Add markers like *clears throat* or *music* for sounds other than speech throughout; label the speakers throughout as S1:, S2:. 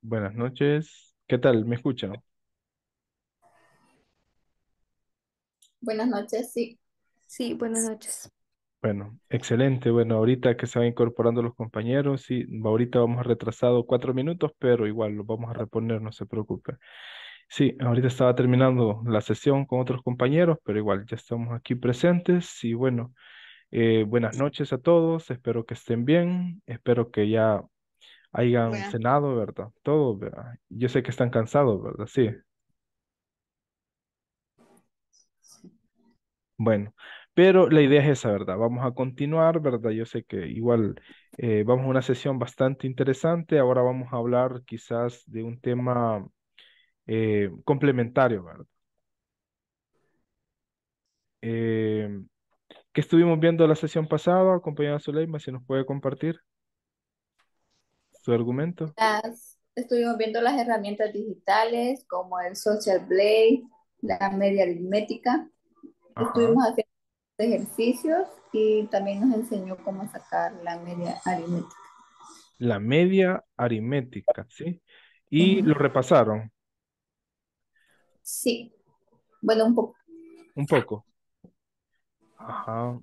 S1: Buenas noches. ¿Qué tal? ¿Me escuchan?
S2: Buenas noches, sí. Sí, buenas noches.
S1: Bueno, excelente. Bueno, ahorita que se van incorporando los compañeros, sí, ahorita vamos retrasado cuatro minutos, pero igual lo vamos a reponer, no se preocupe. Sí, ahorita estaba terminando la sesión con otros compañeros, pero igual ya estamos aquí presentes y bueno, eh, buenas noches a todos, espero que estén bien, espero que ya hayan cenado, ¿verdad? Todo, ¿verdad? Yo sé que están cansados, ¿verdad? Sí. Bueno, pero la idea es esa, ¿verdad? Vamos a continuar, ¿verdad? Yo sé que igual eh, vamos a una sesión bastante interesante. Ahora vamos a hablar quizás de un tema eh, complementario, ¿verdad? Eh, que estuvimos viendo la sesión pasada, compañera Zuleima, si nos puede compartir su argumento.
S2: estuvimos viendo las herramientas digitales como el Social Blade, la media aritmética. Estuvimos haciendo ejercicios y también nos enseñó cómo sacar la media aritmética.
S1: La media aritmética, ¿sí? Y lo repasaron.
S2: Sí. Bueno, un poco.
S1: Un poco. Ajá.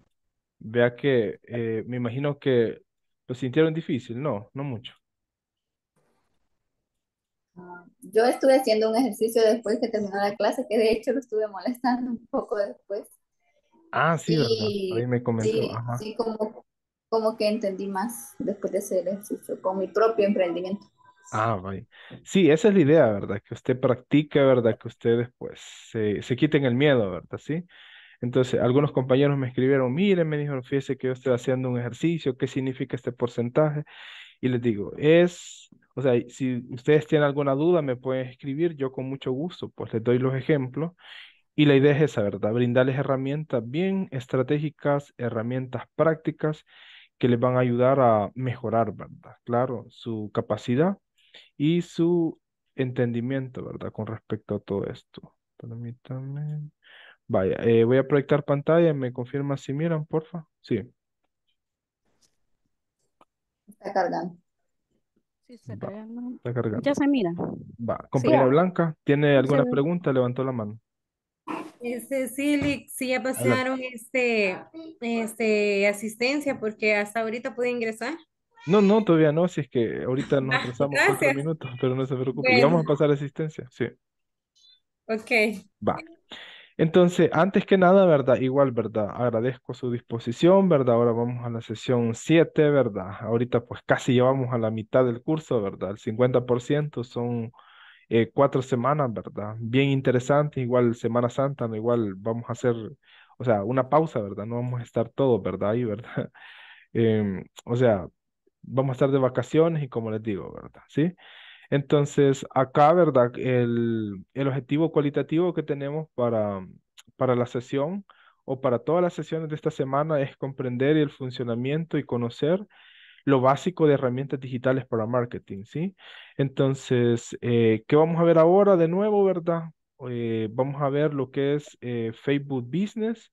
S1: Vea que eh, me imagino que lo sintieron difícil, no, no mucho.
S2: Ah, yo estuve haciendo un ejercicio después que terminó la clase, que de hecho lo estuve molestando un poco después.
S1: Ah, sí, verdad. Ahí me comentó. sí,
S2: como, como que entendí más después de ese ejercicio con mi propio emprendimiento.
S1: Ah, vaya. Sí, esa es la idea, ¿verdad? Que usted practique, ¿verdad? Que ustedes después se, se quiten el miedo, ¿verdad? Sí. Entonces, algunos compañeros me escribieron, miren, me dijeron, fíjese que yo estoy haciendo un ejercicio, ¿qué significa este porcentaje? Y les digo, es, o sea, si ustedes tienen alguna duda, me pueden escribir, yo con mucho gusto, pues les doy los ejemplos. Y la idea es esa, ¿verdad? Brindarles herramientas bien estratégicas, herramientas prácticas que les van a ayudar a mejorar, ¿verdad? Claro, su capacidad y su entendimiento, ¿verdad? Con respecto a todo esto. Permítanme... Vaya, eh, voy a proyectar pantalla. ¿Me confirma si miran, porfa? Sí.
S3: Está cargando. Sí, se Está
S1: cargando. Ya se mira. Va, compañera Blanca, ¿tiene alguna pregunta? Levantó la mano.
S4: Este, sí, si ya pasaron este, este, asistencia, porque hasta ahorita pude ingresar.
S1: No, no, todavía no, si es que ahorita nos pasamos ah, minutos, pero no se preocupe, vamos a pasar asistencia, sí. Ok. Va. Entonces, antes que nada, ¿verdad? Igual, ¿verdad? Agradezco su disposición, ¿verdad? Ahora vamos a la sesión 7, ¿verdad? Ahorita pues casi llevamos a la mitad del curso, ¿verdad? El 50% son eh, cuatro semanas, ¿verdad? Bien interesante, igual Semana Santa, ¿no? igual vamos a hacer, o sea, una pausa, ¿verdad? No vamos a estar todos, ¿verdad? Ahí, ¿verdad? *laughs* Em, o sea, vamos a estar de vacaciones y como les digo, ¿verdad? ¿Sí? sí entonces, acá, ¿verdad? El, objetivo cualitativo que tenemos para, para la sesión o para todas las sesiones de esta semana es comprender el funcionamiento y conocer lo básico de herramientas digitales para marketing, ¿sí? Entonces, eh, ¿qué vamos a ver ahora de nuevo, verdad? Eh, vamos a ver lo que es eh, Facebook Business,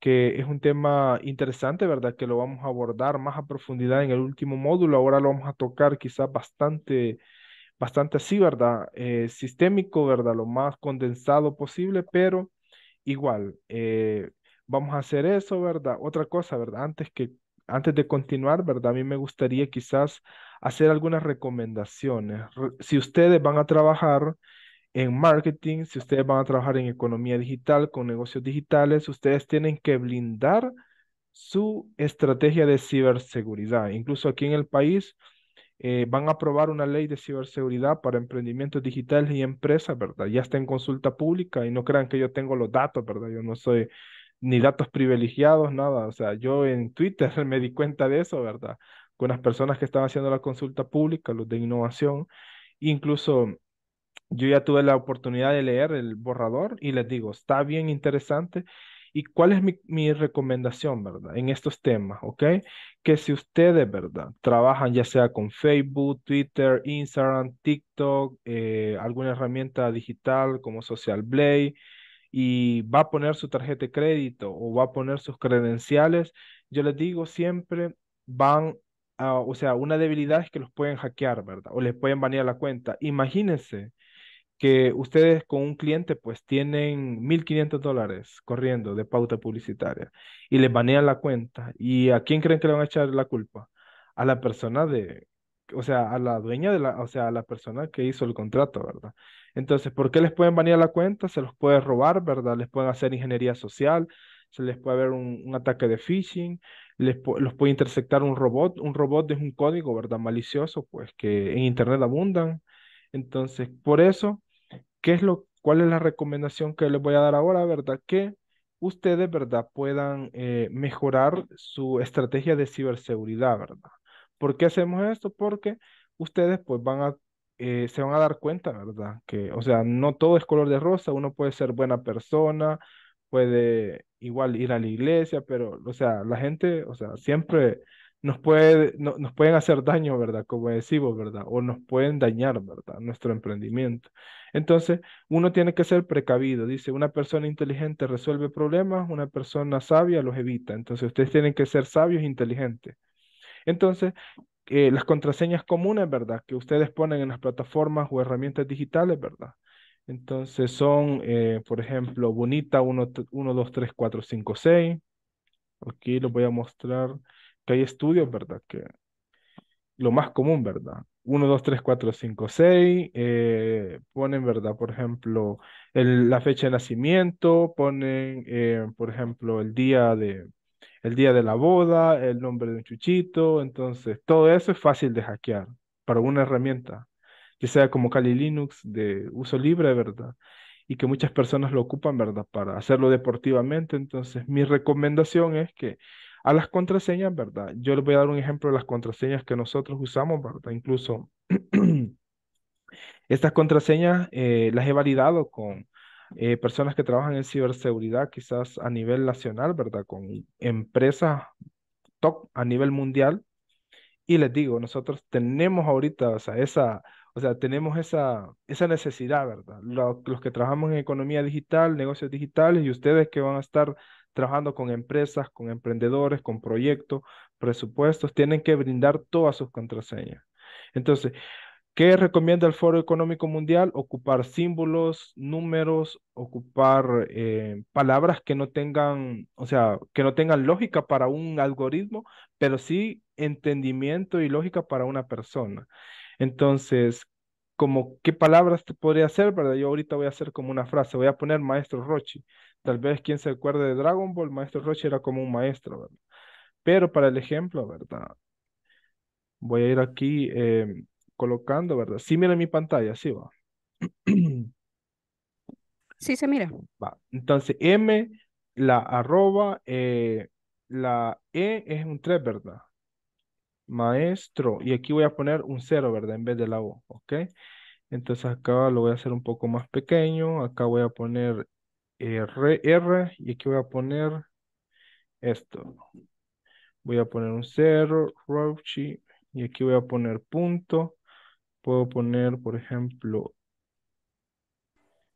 S1: que es un tema interesante, ¿verdad? Que lo vamos a abordar más a profundidad en el último módulo. Ahora lo vamos a tocar quizás bastante bastante así, ¿verdad? Eh, sistémico, ¿verdad? Lo más condensado posible, pero igual, eh, vamos a hacer eso, ¿verdad? Otra cosa, ¿verdad? Antes que antes de continuar, ¿verdad? A mí me gustaría quizás hacer algunas recomendaciones. Si ustedes van a trabajar en marketing, si ustedes van a trabajar en economía digital, con negocios digitales, ustedes tienen que blindar su estrategia de ciberseguridad. Incluso aquí en el país, eh, van a aprobar una ley de ciberseguridad para emprendimientos digitales y empresas, ¿verdad? Ya está en consulta pública y no crean que yo tengo los datos, ¿verdad? Yo no soy ni datos privilegiados, nada. O sea, yo en Twitter *laughs* me di cuenta de eso, ¿verdad? Con las personas que estaban haciendo la consulta pública, los de innovación. Incluso yo ya tuve la oportunidad de leer el borrador y les digo, está bien interesante ¿Y cuál es mi, recomendación, verdad? En estos temas, ¿ok? Que si ustedes, ¿verdad? Trabajan ya sea con Facebook, Twitter, Instagram, TikTok, eh, alguna herramienta digital como Social Blade y va a poner su tarjeta de crédito o va a poner sus credenciales, yo les digo siempre, van a, o sea, una debilidad es que los pueden hackear, ¿verdad? O les pueden banear la cuenta. Imagínense que ustedes con un cliente pues tienen 1.500 dólares corriendo de pauta publicitaria y les banean la cuenta. ¿Y a quién creen que le van a echar la culpa? A la persona de, o sea, a la dueña de la, o sea, a la persona que hizo el contrato, ¿verdad? Entonces, ¿por qué les pueden banear la cuenta? Se los puede robar, ¿verdad? Les pueden hacer ingeniería social, se les puede haber un, ataque de phishing, les, los puede interceptar un robot. Un robot es un código, ¿verdad? Malicioso, pues que en Internet abundan. Entonces, por eso ¿Qué es lo, cuál es la recomendación que les voy a dar ahora, verdad? Que ustedes, verdad, puedan eh, mejorar su estrategia de ciberseguridad, verdad. ¿Por qué hacemos esto? Porque ustedes, pues, van a eh, se van a dar cuenta, verdad, que, o sea, no todo es color de rosa. Uno puede ser buena persona, puede igual ir a la iglesia, pero, o sea, la gente, o sea, siempre nos, puede, nos pueden hacer daño, ¿verdad? Como decimos, ¿verdad? O nos pueden dañar, ¿verdad? Nuestro emprendimiento. Entonces, uno tiene que ser precavido. Dice, una persona inteligente resuelve problemas, una persona sabia los evita. Entonces, ustedes tienen que ser sabios e inteligentes. Entonces, eh, las contraseñas comunes, ¿verdad? Que ustedes ponen en las plataformas o herramientas digitales, ¿verdad? Entonces son, eh, por ejemplo, bonita 1, 2, 3, 4, 5, Aquí lo voy a mostrar que hay estudios, ¿verdad? Que lo más común, ¿verdad? 1, 2, 3, 4, 5, 6, ponen, ¿verdad? Por ejemplo, la fecha de nacimiento, ponen, eh, por ejemplo, el día de, el día de la boda, el nombre de un chuchito, entonces todo eso es fácil de hackear para una herramienta, que sea como Kali Linux de uso libre, ¿verdad? Y que muchas personas lo ocupan, ¿verdad? Para hacerlo deportivamente, entonces mi recomendación es que a las contraseñas, ¿verdad? Yo les voy a dar un ejemplo de las contraseñas que nosotros usamos, ¿verdad? Incluso *clears throat* estas contraseñas eh, las he validado con eh, personas que trabajan en ciberseguridad, quizás a nivel nacional, ¿verdad? Con empresas top a nivel mundial. Y les digo, nosotros tenemos ahorita, o sea, esa, o sea, tenemos esa, esa necesidad, ¿verdad? los que trabajamos en economía digital, negocios digitales y ustedes que van a estar trabajando con empresas, con emprendedores, con proyectos, presupuestos, tienen que brindar todas sus contraseñas. Entonces, ¿qué recomienda el Foro Económico Mundial? Ocupar símbolos, números, ocupar eh, palabras que no tengan, o sea, que no tengan lógica para un algoritmo, pero sí entendimiento y lógica para una persona. Entonces, como qué palabras te podría hacer, ¿verdad? Yo ahorita voy a hacer como una frase, voy a poner maestro Rochi. Tal vez quien se acuerde de Dragon Ball, Maestro Roche era como un maestro, ¿verdad? Pero para el ejemplo, ¿verdad? Voy a ir aquí eh, colocando, ¿verdad? Sí, mira mi pantalla, sí va. Sí, se mira. Va. Entonces, M, la arroba, eh, la E es un 3, ¿verdad? Maestro. Y aquí voy a poner un 0, ¿verdad? En vez de la O, ¿ok? Entonces acá lo voy a hacer un poco más pequeño. Acá voy a poner eh, R, y aquí voy a poner esto. Voy a poner un cero, rochi y aquí voy a poner punto. Puedo poner, por ejemplo,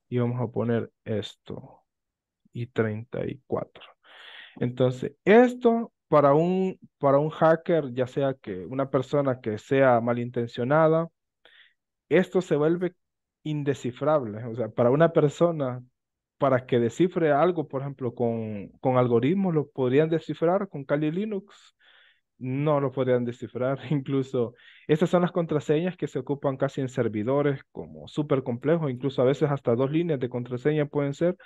S1: y vamos a poner esto y 34. Entonces, esto para un, para un hacker, ya sea que una persona que sea malintencionada, esto se vuelve indescifrable. O sea, para una persona para que descifre algo, por ejemplo, con, con algoritmos, lo podrían descifrar con Kali Linux, no lo podrían descifrar. *laughs* Incluso estas son las contraseñas que se ocupan casi en servidores como súper complejos, incluso a veces hasta dos líneas de contraseña pueden ser.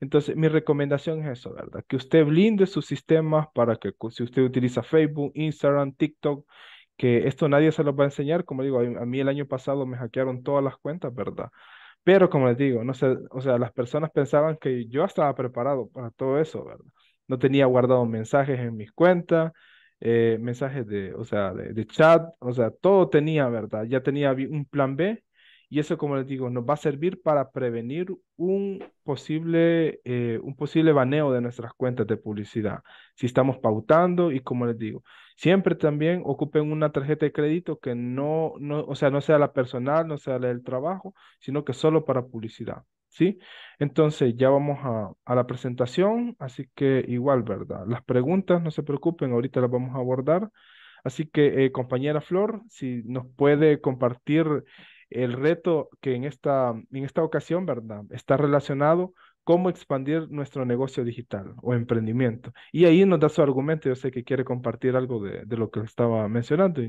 S1: Entonces, mi recomendación es eso, ¿verdad? Que usted blinde sus sistemas para que si usted utiliza Facebook, Instagram, TikTok, que esto nadie se lo va a enseñar. Como digo, a mí el año pasado me hackearon todas las cuentas, ¿verdad? Pero como les digo, no sé, o sea, las personas pensaban que yo estaba preparado para todo eso, ¿verdad? No tenía guardado mensajes en mis cuentas, eh, mensajes de, o sea, de, chat, o sea, todo tenía, ¿verdad? Ya tenía un plan B y eso, como les digo, nos va a servir para prevenir un posible, eh, un posible baneo de nuestras cuentas de publicidad, si estamos pautando y como les digo, Siempre también ocupen una tarjeta de crédito que no, no, o sea, no sea la personal, no sea la del trabajo, sino que solo para publicidad. ¿sí? Entonces ya vamos a, a, la presentación, así que igual, ¿verdad? Las preguntas, no se preocupen, ahorita las vamos a abordar. Así que, eh, compañera Flor, si nos puede compartir el reto que en esta, en esta ocasión, ¿verdad? Está relacionado cómo expandir nuestro negocio digital o emprendimiento. Y ahí nos da su argumento. Yo sé que quiere compartir algo de, lo que estaba mencionando.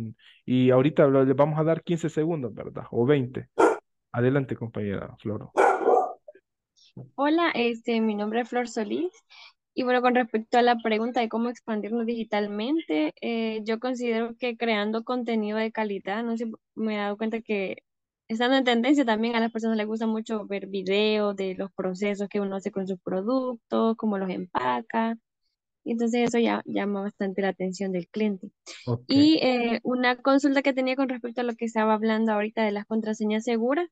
S1: Y, ahorita le vamos a dar 15 segundos, ¿verdad? O 20. Adelante, compañera Floro.
S5: Hola, este, mi nombre es Flor Solís. Y bueno, con respecto a la pregunta de cómo expandirnos digitalmente, eh, yo considero que creando contenido de calidad, no sé, me he dado cuenta que estando en tendencia también a las personas les gusta mucho ver videos de los procesos que uno hace con sus productos, cómo los empaca. Y entonces eso ya llama bastante la atención del cliente. Y eh, una consulta que tenía con respecto a lo que estaba hablando ahorita de las contraseñas seguras,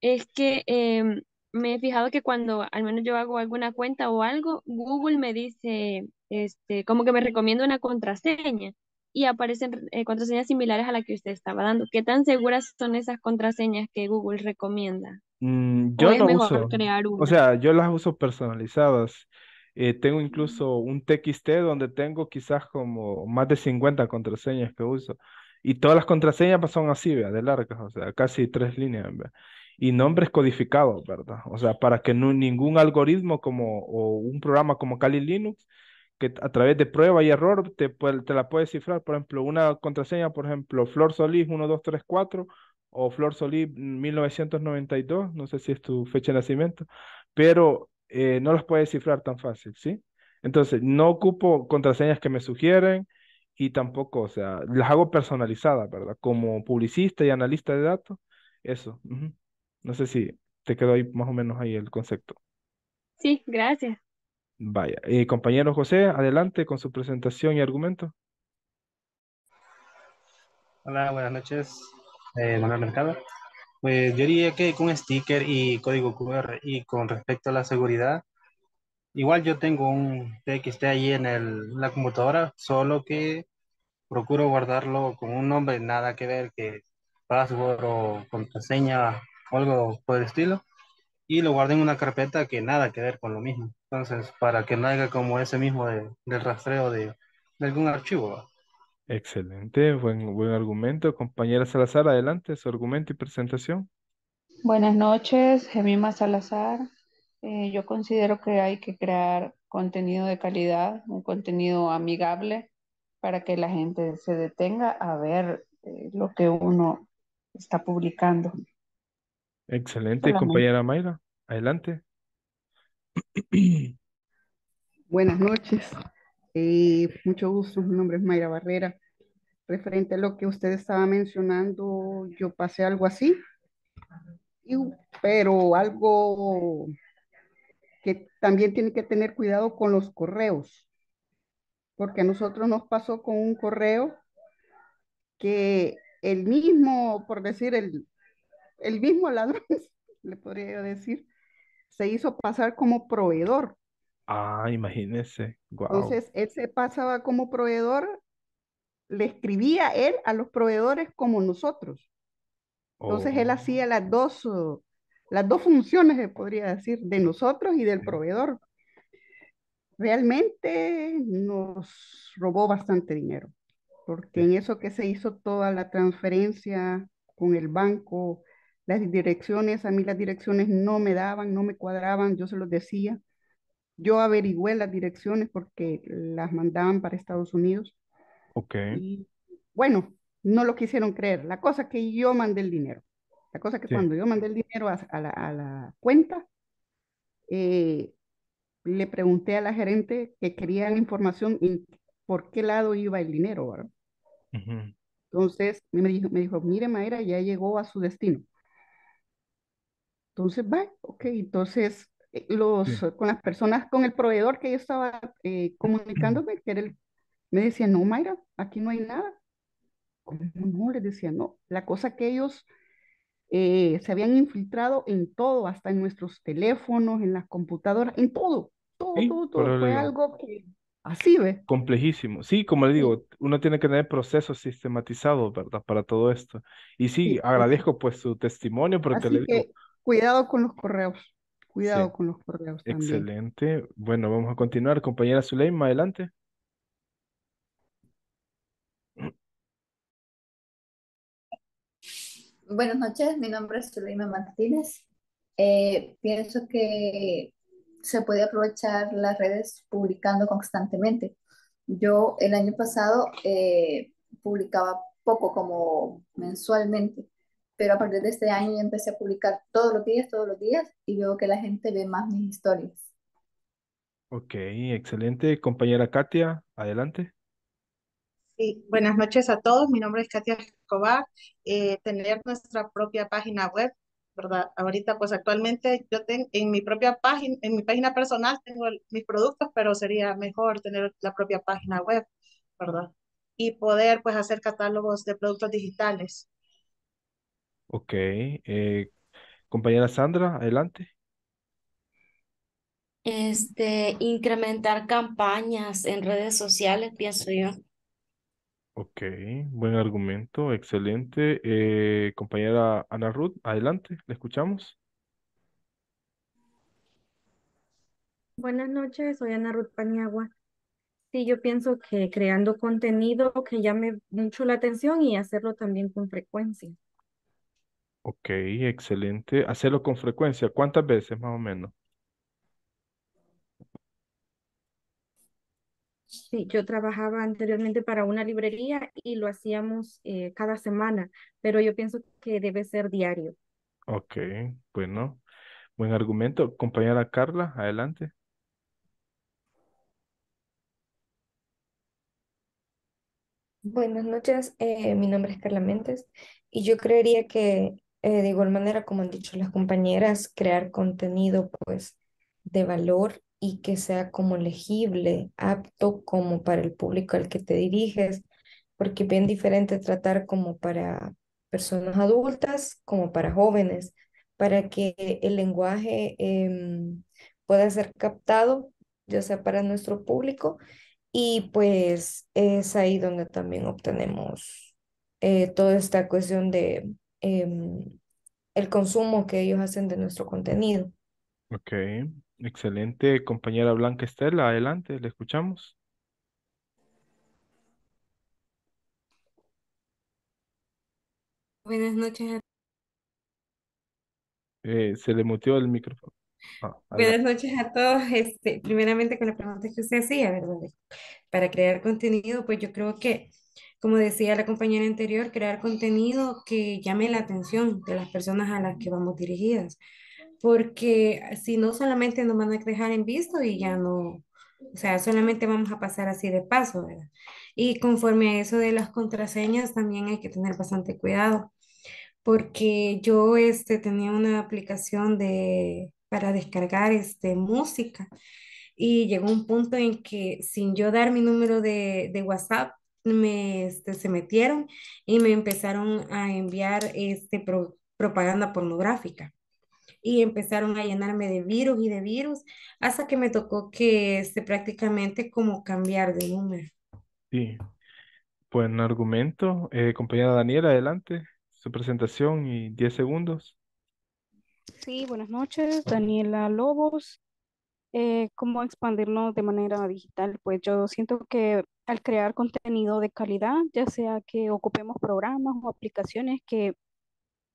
S5: es que em, me he fijado que cuando al menos yo hago alguna cuenta o algo, Google me dice, este, como que me recomienda una contraseña y aparecen eh, contraseñas similares a la que usted estaba dando. ¿Qué tan seguras son esas contraseñas que Google recomienda?
S1: Mm, yo O sea, yo las uso personalizadas. Eh, tengo mm. incluso un TXT donde tengo quizás como más de 50 contraseñas que uso. Y todas las contraseñas son así, de largas, o sea, casi tres líneas. Y nombres codificados, ¿verdad? O sea, para que ningún algoritmo como, o un programa como Kali Linux que a través de prueba y error te, te la puedes cifrar. Por ejemplo, una contraseña, por ejemplo, Flor Solís 1234 o Flor Solís 1992, mm, no sé si es tu fecha de nacimiento, pero eh, no las puedes cifrar tan fácil, ¿sí? Entonces, no ocupo contraseñas que me sugieren y tampoco, o sea, las hago personalizadas, ¿verdad? Como publicista y analista de datos, eso. No sé si te quedó ahí más o menos ahí el concepto.
S5: Sí, gracias.
S1: Vaya, eh, compañero José, adelante con su presentación y argumento. Hola, buenas noches, eh, Manuel Mercado. Pues yo diría que con sticker y código QR y con respecto a la seguridad, igual yo tengo un que esté ahí en la computadora, solo que
S5: procuro guardarlo con un nombre, nada que ver que password o contraseña o algo por el estilo y lo guarden en una carpeta que nada que ver con lo mismo. Entonces, para que no haya como ese mismo de, del rastreo de, algún archivo.
S1: Excelente, buen, buen argumento. Compañera Salazar, adelante, su argumento y presentación.
S6: Buenas noches, Gemima Salazar. Eh, yo considero que hay que crear contenido de calidad, un contenido amigable para que la gente se detenga a ver eh, lo que uno está publicando.
S1: Excelente, compañera Mayra. Adelante.
S6: *clears throat* Buenas noches. Eh, mucho gusto. Mi nombre es Mayra Barrera. Referente a lo que usted estaba mencionando, yo pasé algo así, pero algo que también tiene que tener cuidado con los correos, porque a nosotros nos pasó con un correo que el mismo, por decir, el, el mismo ladrón, *laughs* le podría decir, se hizo pasar como proveedor.
S1: Ah, imagínese. Entonces,
S6: él se pasaba como proveedor, le escribía él a los proveedores como nosotros. Entonces, él oh. hacía las dos, las dos funciones, le podría decir, de nosotros y del proveedor. Realmente nos robó bastante dinero, porque en eso que se hizo toda la transferencia con el banco, las direcciones, a mí las direcciones no me daban, no me cuadraban, yo se los decía. Yo averigüé las direcciones porque las mandaban para Estados Unidos. Ok. bueno, no lo quisieron creer. La cosa que yo mandé el dinero. La cosa que cuando yo mandé el dinero a, la, cuenta, eh, le pregunté a la gerente que quería la información por qué lado iba el dinero, Entonces me dijo, me dijo, mire maera ya llegó a su destino. Entonces, va, ok, entonces eh, los, eh, con las personas, con el proveedor que yo estaba eh, comunicándome, que era el, me decía, no, Mayra, aquí no hay nada. como no? Les decía, no. La cosa que ellos se habían infiltrado en todo, hasta en nuestros teléfonos, en las computadoras, en todo, todo, todo, todo. Fue algo que así, ve.
S1: Complejísimo. Sí, como le digo, uno tiene que tener procesos sistematizados, ¿verdad? Para todo esto. Y sí, agradezco pues su testimonio, porque le digo,
S6: Cuidado con los correos. Cuidado con los correos.
S1: Excelente. Bueno, vamos a continuar. Compañera Zuleima, adelante.
S2: Buenas noches, mi nombre es Zuleima Martínez. Eh, pienso que se puede aprovechar las redes publicando constantemente. Yo el año pasado eh, publicaba poco, como mensualmente, pero a partir de este año yo empecé a publicar todos los días, todos los días, y veo que la gente ve más mis historias.
S1: Ok, excelente. Compañera Katia, adelante.
S7: Sí, buenas noches a todos. Mi nombre es Katia Escobar. Eh, tener nuestra propia página web, ¿verdad? Ahorita, pues actualmente yo tengo en mi propia página, en mi página personal tengo mis productos, pero sería mejor tener la propia página web, ¿verdad? Y poder, pues, hacer catálogos de productos digitales.
S1: Ok. Eh, compañera Sandra, adelante.
S4: Este, incrementar campañas en redes sociales, pienso yo.
S1: Ok, buen argumento, excelente. Eh, compañera Ana Ruth, adelante, le escuchamos.
S4: Buenas noches, soy Ana Ruth Paniagua. Sí, yo pienso que creando contenido que llame mucho la atención y hacerlo también con frecuencia.
S1: Ok, excelente. Hacerlo con frecuencia. ¿Cuántas veces más o menos?
S4: Sí, yo trabajaba anteriormente para una librería y lo hacíamos eh, cada semana, pero yo pienso que debe ser diario.
S1: Ok, bueno, buen argumento. Compañera Carla, adelante.
S8: Buenas noches, eh, mi nombre es Carla Méndez y yo creería que eh, de igual manera, como han dicho las compañeras, crear contenido pues de valor y que sea como legible, apto como para el público al que te diriges, porque bien diferente tratar como para personas adultas, como para jóvenes, para que el lenguaje em, pueda ser captado, ya sea para nuestro público, y pues es ahí donde también obtenemos eh, toda esta cuestión de Em, el consumo que ellos hacen de nuestro contenido.
S1: Ok, excelente. Compañera Blanca Estela, adelante, le escuchamos.
S4: Buenas noches.
S1: Eh, se le muteó el micrófono. Ah, Buenas
S4: noches a todos. Este, primeramente con la pregunta que usted hacía, ¿verdad? Para crear contenido, pues yo creo que como decía la compañera anterior, crear contenido que llame la atención de las personas a las que vamos dirigidas, porque si no solamente nos van a dejar en visto y ya no, o sea, solamente vamos a pasar así de paso, Y conforme a eso de las contraseñas, también hay que tener bastante cuidado, porque yo este, tenía una aplicación para descargar este, música y llegó un punto en que sin yo dar mi número de, de WhatsApp, me, este, se metieron y me empezaron a enviar este, propaganda pornográfica. Y empezaron a llenarme de virus y de virus, hasta que me tocó que este, prácticamente como cambiar de número.
S1: Sí, buen argumento. Eh, compañera Daniela, adelante, su presentación y 10 segundos.
S9: Sí, buenas noches, Daniela Lobos, eh, cómo expandirnos de manera digital. Pues yo siento que al crear contenido de calidad, ya sea que ocupemos programas o aplicaciones que,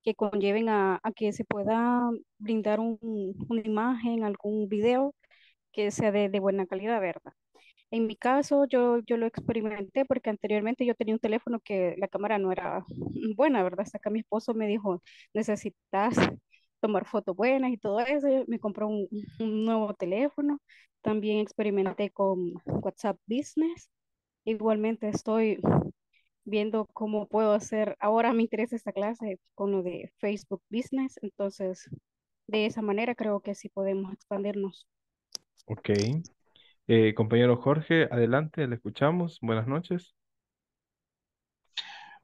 S9: que conlleven a, a que se pueda brindar un, una imagen, algún video que sea de, de buena calidad, ¿verdad? En mi caso, yo, yo lo experimenté porque anteriormente yo tenía un teléfono que la cámara no era buena, ¿verdad? Hasta que mi esposo me dijo, necesitas tomar fotos buenas y todo eso. Me compró un, nuevo teléfono. También experimenté con WhatsApp Business. Igualmente estoy viendo cómo puedo hacer. Ahora me interesa esta clase con lo de Facebook Business. Entonces, de esa manera creo que sí podemos expandirnos.
S1: Ok. Eh, compañero Jorge, adelante, le escuchamos. Buenas noches.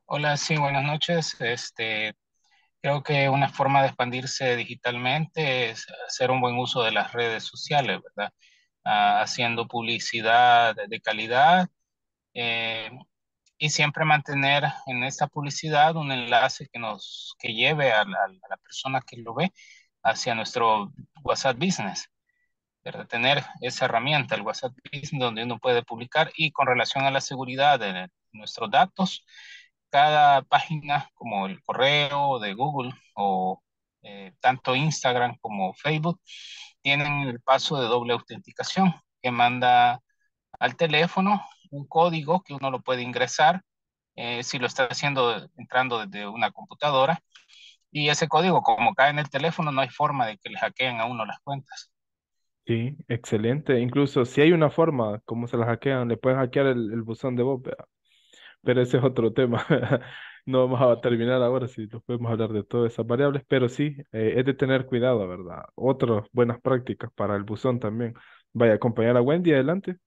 S3: Hola, sí, buenas noches. Este, Creo que una
S1: forma de expandirse digitalmente es hacer un buen uso de las redes sociales, ¿verdad? Ah, haciendo publicidad de calidad eh, y siempre mantener en esta publicidad un enlace que nos que lleve a la, a
S7: la persona que lo ve hacia nuestro WhatsApp Business. ¿verdad? Tener
S1: esa herramienta, el WhatsApp Business, donde uno puede publicar y con relación a la seguridad de nuestros datos, cada página como el correo de Google o eh, tanto Instagram como Facebook tienen el paso de doble autenticación que manda al teléfono un código que uno lo puede ingresar
S7: eh, si lo está haciendo entrando desde una computadora y ese código
S1: como cae en el teléfono no hay forma de que le hackeen a uno las cuentas. Sí, excelente. Incluso si hay una forma como se las hackean, le pueden hackear el, buzón de voz pero ese es otro tema. *laughs* no vamos a terminar ahora si nos podemos hablar de todas esas variables, pero sí, eh, es de tener cuidado, ¿verdad? Otras buenas prácticas para el buzón también. Vaya a acompañar a Wendy, adelante.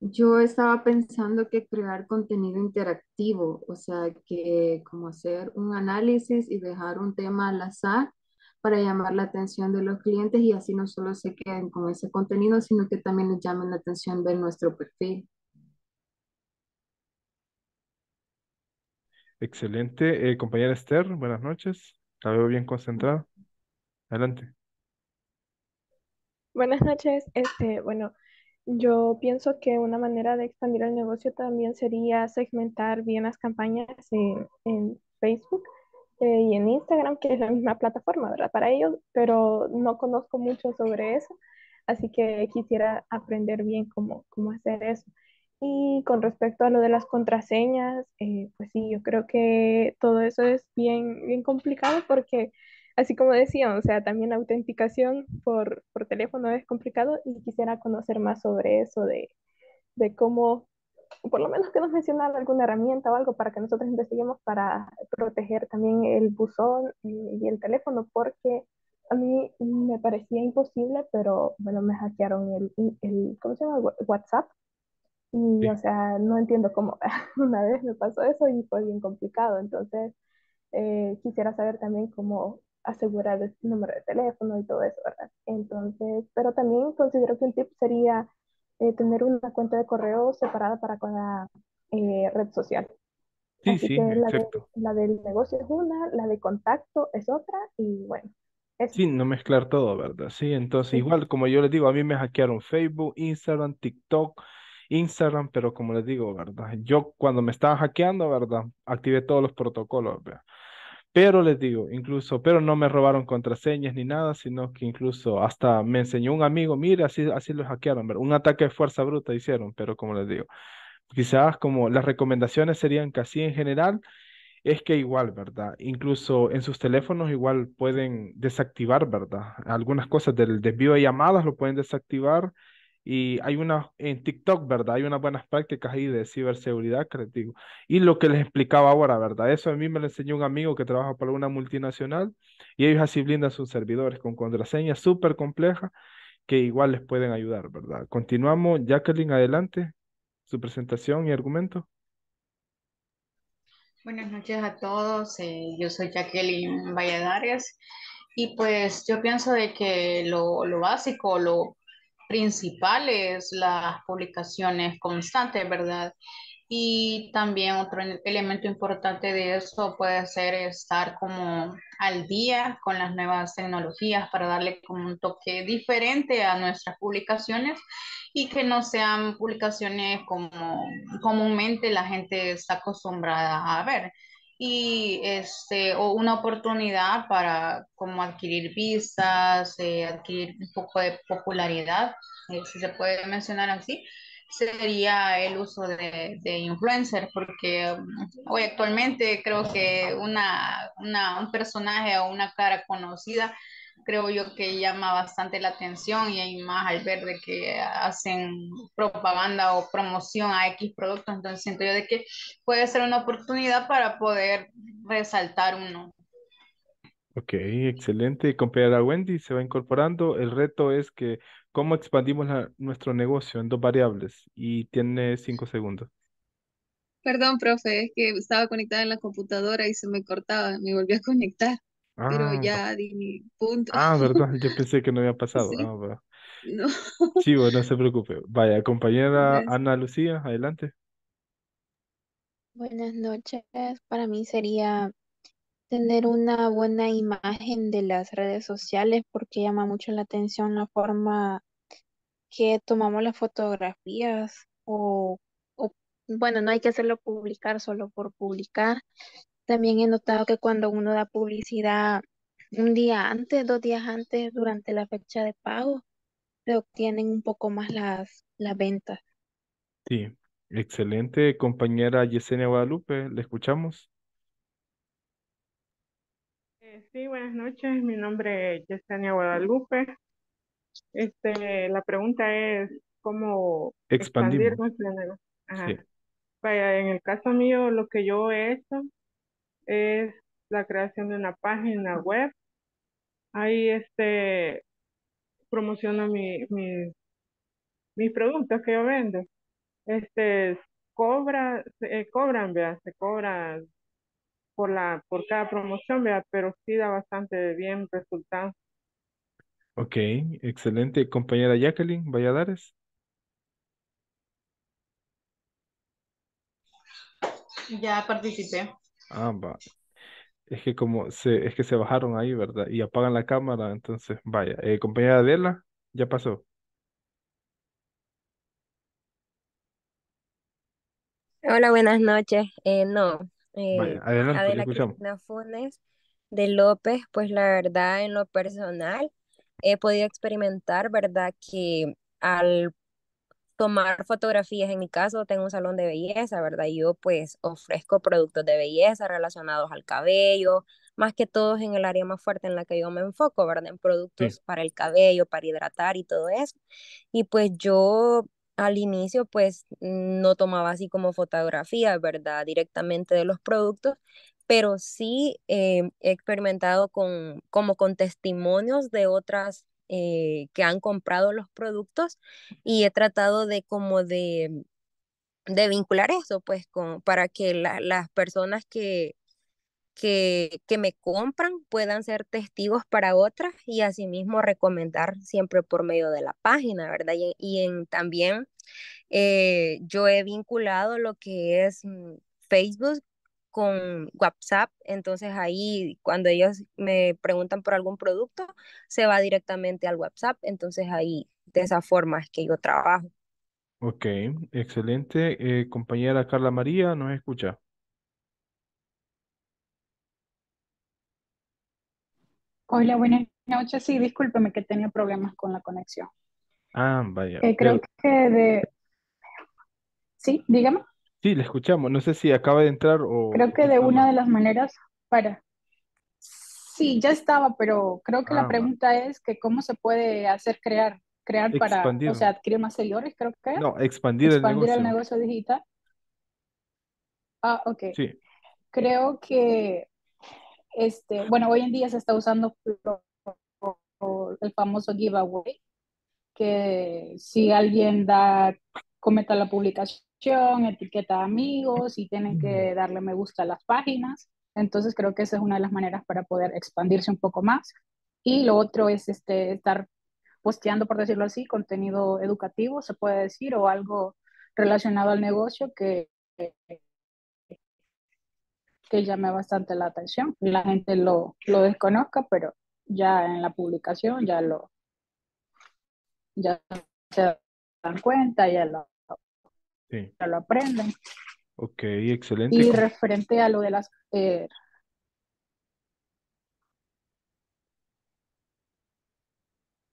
S2: Yo estaba pensando que crear contenido interactivo, o sea, que como hacer un análisis y dejar un tema al azar para llamar la atención de los clientes y así no solo se queden con ese contenido, sino que también les llamen la atención de nuestro perfil.
S1: Excelente. Eh, compañera Esther, buenas noches. La veo bien concentrada. Adelante.
S5: Buenas noches. Este, bueno, yo pienso que una manera de expandir el negocio también sería segmentar bien las campañas en, Facebook eh, y en Instagram, que es la misma plataforma, ¿verdad? Para ellos, pero no conozco mucho sobre eso, así que quisiera aprender bien cómo, cómo hacer eso. Y con respecto a lo de las contraseñas, eh, pues sí, yo creo que todo eso es bien, bien complicado porque, así como decía, o sea, también la autenticación por, teléfono es complicado y quisiera conocer más sobre eso, de, cómo, por lo menos que nos mencionara alguna herramienta o algo para que nosotros investiguemos para proteger también el buzón y, el teléfono, porque a mí me parecía imposible, pero bueno, me hackearon el, el ¿cómo se llama? WhatsApp y, o sea, no entiendo cómo *laughs* una vez me pasó eso y fue bien complicado. Entonces, eh, quisiera saber también cómo asegurar el número de teléfono y todo eso, ¿verdad? Entonces, pero también considero que el tip sería eh, tener una cuenta de correo separada para cada eh, red social.
S1: Sí, sí, que
S5: la, del negocio es una, la de contacto es otra y bueno.
S1: Sí, no mezclar todo, ¿verdad? Sí, entonces igual como yo les digo, a mí me hackearon Facebook, Instagram, TikTok, Instagram, pero como les digo, ¿verdad? Yo cuando me estaba hackeando, ¿verdad? Activé todos los protocolos, ¿verdad? Pero les digo, incluso, pero no me robaron contraseñas ni nada, sino que incluso hasta me enseñó un amigo, mire, así, así lo hackearon, ¿verdad? Un ataque de fuerza bruta hicieron, pero como les digo, quizás como las recomendaciones serían casi en general, es que igual, ¿verdad? Incluso en sus teléfonos igual pueden desactivar, ¿verdad? Algunas cosas del desvío de llamadas lo pueden desactivar y hay una en TikTok, ¿verdad? Hay unas buenas prácticas ahí de ciberseguridad, creo, Y lo que les explicaba ahora, ¿verdad? Eso a mí me lo enseñó un amigo que trabaja para una multinacional y ellos así blindan sus servidores con contraseñas súper complejas que igual les pueden ayudar, ¿verdad? Continuamos, Jacqueline, adelante, su presentación y argumento.
S10: Buenas noches a todos, eh, yo soy Jacqueline Valladares y pues yo pienso de que lo, lo básico, lo principales las publicaciones constantes, ¿verdad? Y también otro elemento importante de eso puede ser estar como al día con las nuevas tecnologías para darle como un toque diferente a nuestras publicaciones y que no sean publicaciones como comúnmente la gente está acostumbrada a ver y este, o una oportunidad para como adquirir vistas, eh, adquirir un poco de popularidad, eh, si se puede mencionar así, sería el uso de, influencer, porque um, hoy actualmente creo que una, una, un personaje o una cara conocida creo yo que llama bastante la atención y hay más al ver de que hacen propaganda o promoción a X productos, entonces siento yo de que puede ser una oportunidad para poder resaltar uno.
S1: Ok, excelente. Compañera Wendy se va incorporando. El reto es que cómo expandimos nuestro negocio en dos variables y tiene cinco segundos.
S2: Perdón, profe, es que estaba conectada en la computadora y se me cortaba, me volví a conectar
S1: pero ah, ya
S2: di punto. Ah, verdad,
S1: *laughs* yo pensé que no había pasado. Sí. Ah, bueno. No. se preocupe. Vaya, *laughs* compañera Ana Lucía, adelante.
S10: Buenas
S5: noches. Para mí sería tener una buena imagen de las redes sociales porque llama mucho la atención la forma que tomamos las fotografías o bueno, no hay que hacerlo publicar solo por publicar, también he notado que cuando uno da publicidad un día antes, dos días antes, durante la fecha de pago, se obtienen un poco más las, las ventas.
S1: Sí, excelente compañera Yesenia Guadalupe, le escuchamos.
S6: Eh, sí, buenas noches, mi nombre es Yesenia Guadalupe. Este, la pregunta es cómo
S1: expandir
S6: Vaya, en el caso mío, lo que yo he hecho es la creación de una página web. Ahí este, promociono mi, mis productos que yo vendo. Este, cobra, eh, cobran, vea, se cobran por, la, por cada promoción, pero sí da bastante bien resultado.
S1: Ok, excelente. Compañera Jacqueline Valladares.
S10: Ya participé.
S1: Ah, va. Es que como se, es que se bajaron ahí, ¿verdad? Y apagan la cámara, entonces, vaya. Eh, compañera Adela, ya pasó.
S11: Hola, buenas noches. Eh, no, eh, adelante, pues, Adela Funes de López, pues la verdad, en lo personal, he podido experimentar, ¿verdad? Que al tomar fotografías. En mi caso, tengo un salón de belleza, ¿verdad? yo pues ofrezco productos de belleza relacionados al cabello, más que todos en el área más fuerte en la que yo me enfoco, ¿verdad? En productos para el cabello, para hidratar y todo eso. Y pues yo al inicio pues no tomaba así como fotografía, ¿verdad? Directamente de los productos, pero sí eh, he experimentado con, como con testimonios de otras eh, que han comprado los productos y he tratado de como de, vincular eso, pues, para que las personas que, que, que, me compran puedan ser testigos para otras y asimismo recomendar siempre por medio de la página, ¿verdad? Y, también eh, yo he vinculado lo que es mm, Facebook con WhatsApp, entonces ahí cuando ellos me preguntan por algún producto, se va directamente al WhatsApp, entonces ahí de esa forma es que yo trabajo.
S1: Ok, excelente. Eh, compañera Carla María, ¿nos escucha?
S3: Hola, buenas noches. Sí, discúlpeme que tenía problemas con la conexión.
S1: Ah, vaya. Eh, creo
S3: que de... Sí, dígame.
S1: Sí, le escuchamos. No sé si acaba de entrar o... Creo
S3: que de una de las maneras para... Sí, ya estaba, pero creo que la ah, pregunta es que cómo se puede hacer crear, crear para, o sea, adquirir más seguidores, creo que. No,
S1: expandir, el negocio. el negocio
S3: digital. Ah, ok. Sí. Creo que, este, bueno, hoy en día se está usando el famoso giveaway, que si alguien da, comenta la publicación etiqueta de amigos y tienen que darle me gusta a las páginas. Entonces creo que esa es una de las maneras para poder expandirse un poco más. Y lo otro es este, estar posteando, por decirlo así, contenido educativo, se puede decir, o algo relacionado al negocio que, que llame bastante la atención. La gente lo, lo desconozca, pero ya en la publicación ya lo ya se dan cuenta, ya lo ya lo aprenden.
S1: Ok, excelente. Y
S3: referente a lo de las... Eh,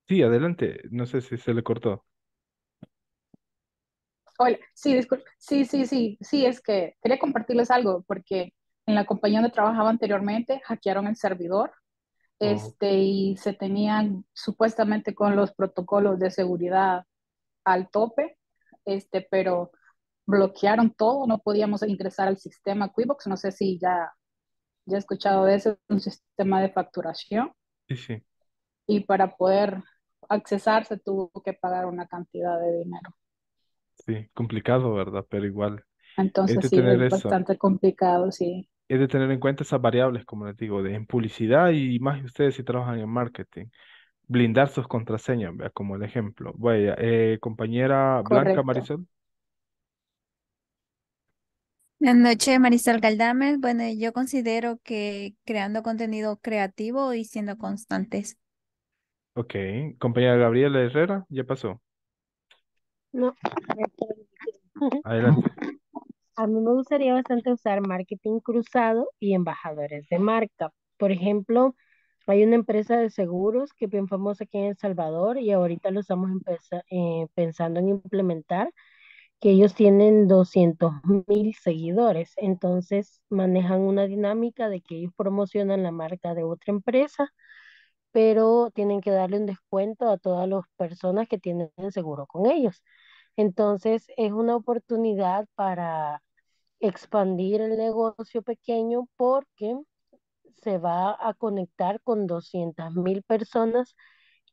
S1: sí, adelante. No sé si se le cortó.
S3: Hola, sí, disculpe. Sí, sí, sí, sí, es que quería compartirles algo porque en la compañía donde trabajaba anteriormente hackearon el servidor, oh. este, y se tenían supuestamente con los protocolos de seguridad al tope, este, pero bloquearon todo, no podíamos ingresar al sistema Quivox, no sé si ya, ya he escuchado de ese, un sistema de facturación. sí. Y para poder accesarse se tuvo que pagar una cantidad de dinero.
S1: Sí, complicado, ¿verdad? Pero igual.
S3: Entonces sí, bastante complicado, sí.
S1: Es de tener en cuenta esas variables, como les digo, de en publicidad y más ustedes si trabajan en marketing. Blindar sus contraseñas, vea como el ejemplo. Vaya, eh, compañera Blanca Marisol,
S9: Buenas noches, Marisol Galdames. Bueno, yo considero que creando contenido creativo y siendo constantes.
S1: Ok, compañera Gabriela Herrera, ya pasó. No. Adelante. *laughs*
S12: A mí me gustaría bastante usar marketing cruzado y embajadores de marca. Por ejemplo, hay una empresa de seguros que es bien famosa aquí en El Salvador y ahorita lo estamos eh, pensando en implementar que ellos tienen 200 mil seguidores, entonces manejan una dinámica de que ellos promocionan la marca de otra empresa, pero tienen que darle un descuento a todas las personas que tienen seguro con ellos. Entonces es una oportunidad para expandir el negocio pequeño porque se va a conectar con 200 mil personas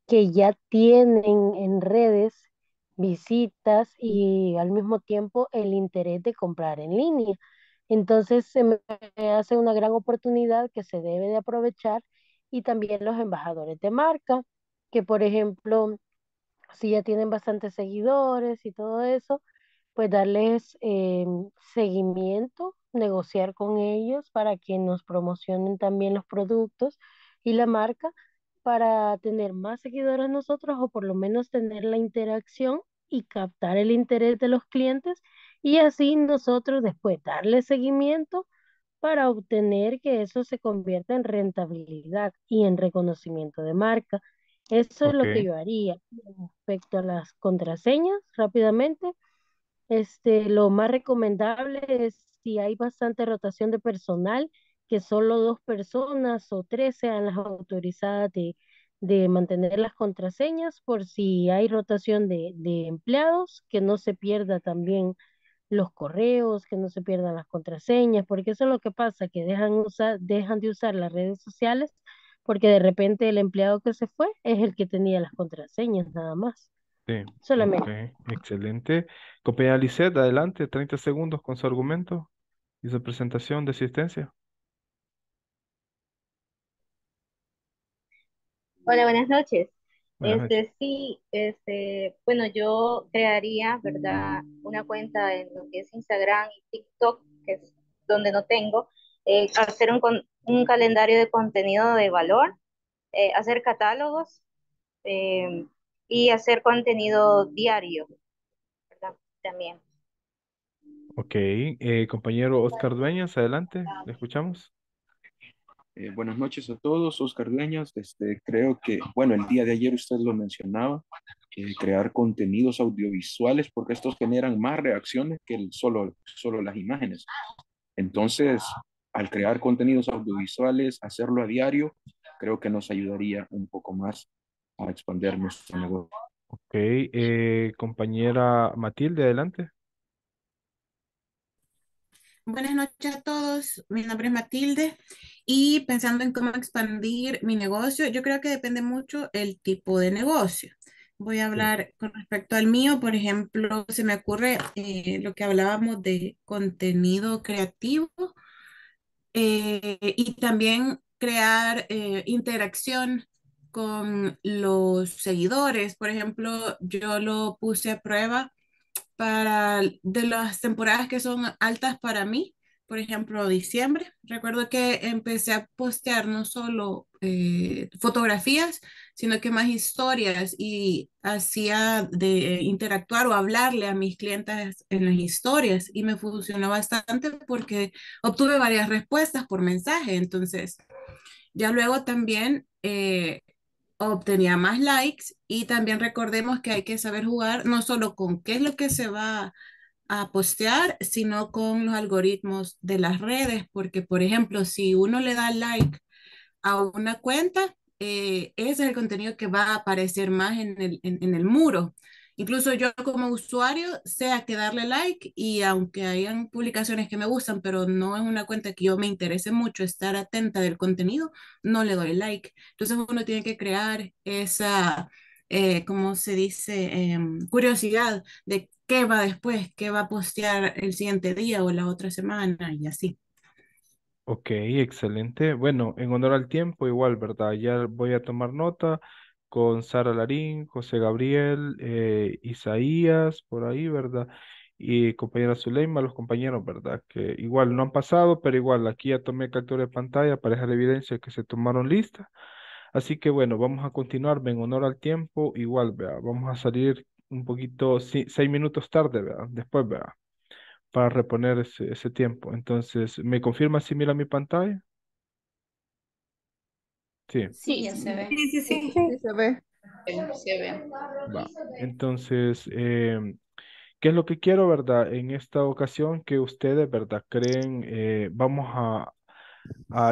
S12: que ya tienen en redes visitas y al mismo tiempo el interés de comprar en línea. Entonces se me hace una gran oportunidad que se debe de aprovechar y también los embajadores de marca, que por ejemplo, si ya tienen bastantes seguidores y todo eso, pues darles eh, seguimiento, negociar con ellos para que nos promocionen también los productos y la marca para tener más seguidores nosotros o por lo menos tener la interacción y captar el interés de los clientes y así nosotros después darle seguimiento para obtener que eso se convierta en rentabilidad y en reconocimiento de marca. Eso es lo que yo haría respecto a las contraseñas rápidamente. Este, lo más recomendable es si hay bastante rotación de personal, que solo dos personas o tres sean las autorizadas de, mantener las contraseñas por si hay rotación de, empleados, que no se pierda también los correos, que no se pierdan las contraseñas, porque eso es lo que pasa, que dejan, usar, dejan de usar las redes sociales porque de repente el empleado que se fue es el que tenía las contraseñas nada más.
S1: Sí. Solamente. Excelente. Compañera Lisette, adelante, 30 segundos con su argumento y su presentación de asistencia.
S4: Hola, buenas noches. Este, sí, este,
S11: bueno, yo crearía, ¿verdad? Una cuenta en lo que es Instagram y TikTok, que es donde no tengo, eh, hacer un, calendario de contenido de valor, eh, hacer catálogos em, y hacer contenido diario,
S2: También.
S1: Ok, eh, compañero Oscar Dueñas, adelante, le escuchamos. Eh, buenas noches a todos, Oscar Dueñas. Este, creo que, bueno, el día de ayer usted lo mencionaba, eh, crear contenidos audiovisuales porque estos generan más reacciones que solo, solo las imágenes. Entonces, al crear contenidos audiovisuales, hacerlo a diario, creo que nos ayudaría un poco más a expandir nuestro negocio. Ok, eh, compañera Matilde, adelante.
S7: Buenas noches a todos, mi nombre es Matilde y pensando en cómo expandir mi negocio, yo creo que depende mucho el tipo de negocio. Voy a hablar con respecto al mío, por ejemplo, se me ocurre eh, lo que hablábamos de contenido creativo eh, y también crear eh, interacción con los seguidores. Por ejemplo, yo lo puse a prueba para de las temporadas que son altas para mí, por ejemplo, diciembre. Recuerdo que empecé a postear no solo eh, fotografías, sino que más historias y hacía de interactuar o hablarle a mis clientes en las historias y me funcionó bastante porque obtuve varias respuestas por mensaje. Entonces, ya luego también eh, obtenía más likes y también recordemos que hay que saber jugar no solo con qué es lo que se va a postear, sino con los algoritmos de las redes, porque por ejemplo, si uno le da like a una cuenta, eh, ese es el contenido que va a aparecer más en el muro. Incluso yo como usuario sé a qué darle like y aunque hayan publicaciones que me gustan, pero no es una cuenta que yo me interese mucho estar atenta del contenido, no le doy like. Entonces uno tiene que crear esa, eh, ¿cómo se dice? Em, curiosidad de qué va después, qué va a postear el siguiente día o la otra semana y así.
S1: Ok, excelente. Bueno, en honor al tiempo, igual, ¿verdad? Ya voy a tomar nota con Sara Larín, José Gabriel, eh, Isaías, por ahí, ¿verdad? Y compañera Zuleima, los compañeros, ¿verdad? Que igual no han pasado, pero igual aquí ya tomé captura de pantalla para dejar evidencia que se tomaron lista. Así que bueno, vamos a continuar en honor al tiempo. Igual, vea, vamos a salir un poquito, seis minutos tarde, ¿Verdad? después, vea, para reponer ese, ese tiempo. Entonces, ¿me confirma si mira mi pantalla? Sí. Sí,
S3: ya se ve. Sí, sí, sí,
S2: se ve. Se ve.
S1: Entonces, em, ¿qué es lo que quiero, verdad? En esta ocasión que ustedes, ¿verdad? Creen, eh, vamos a,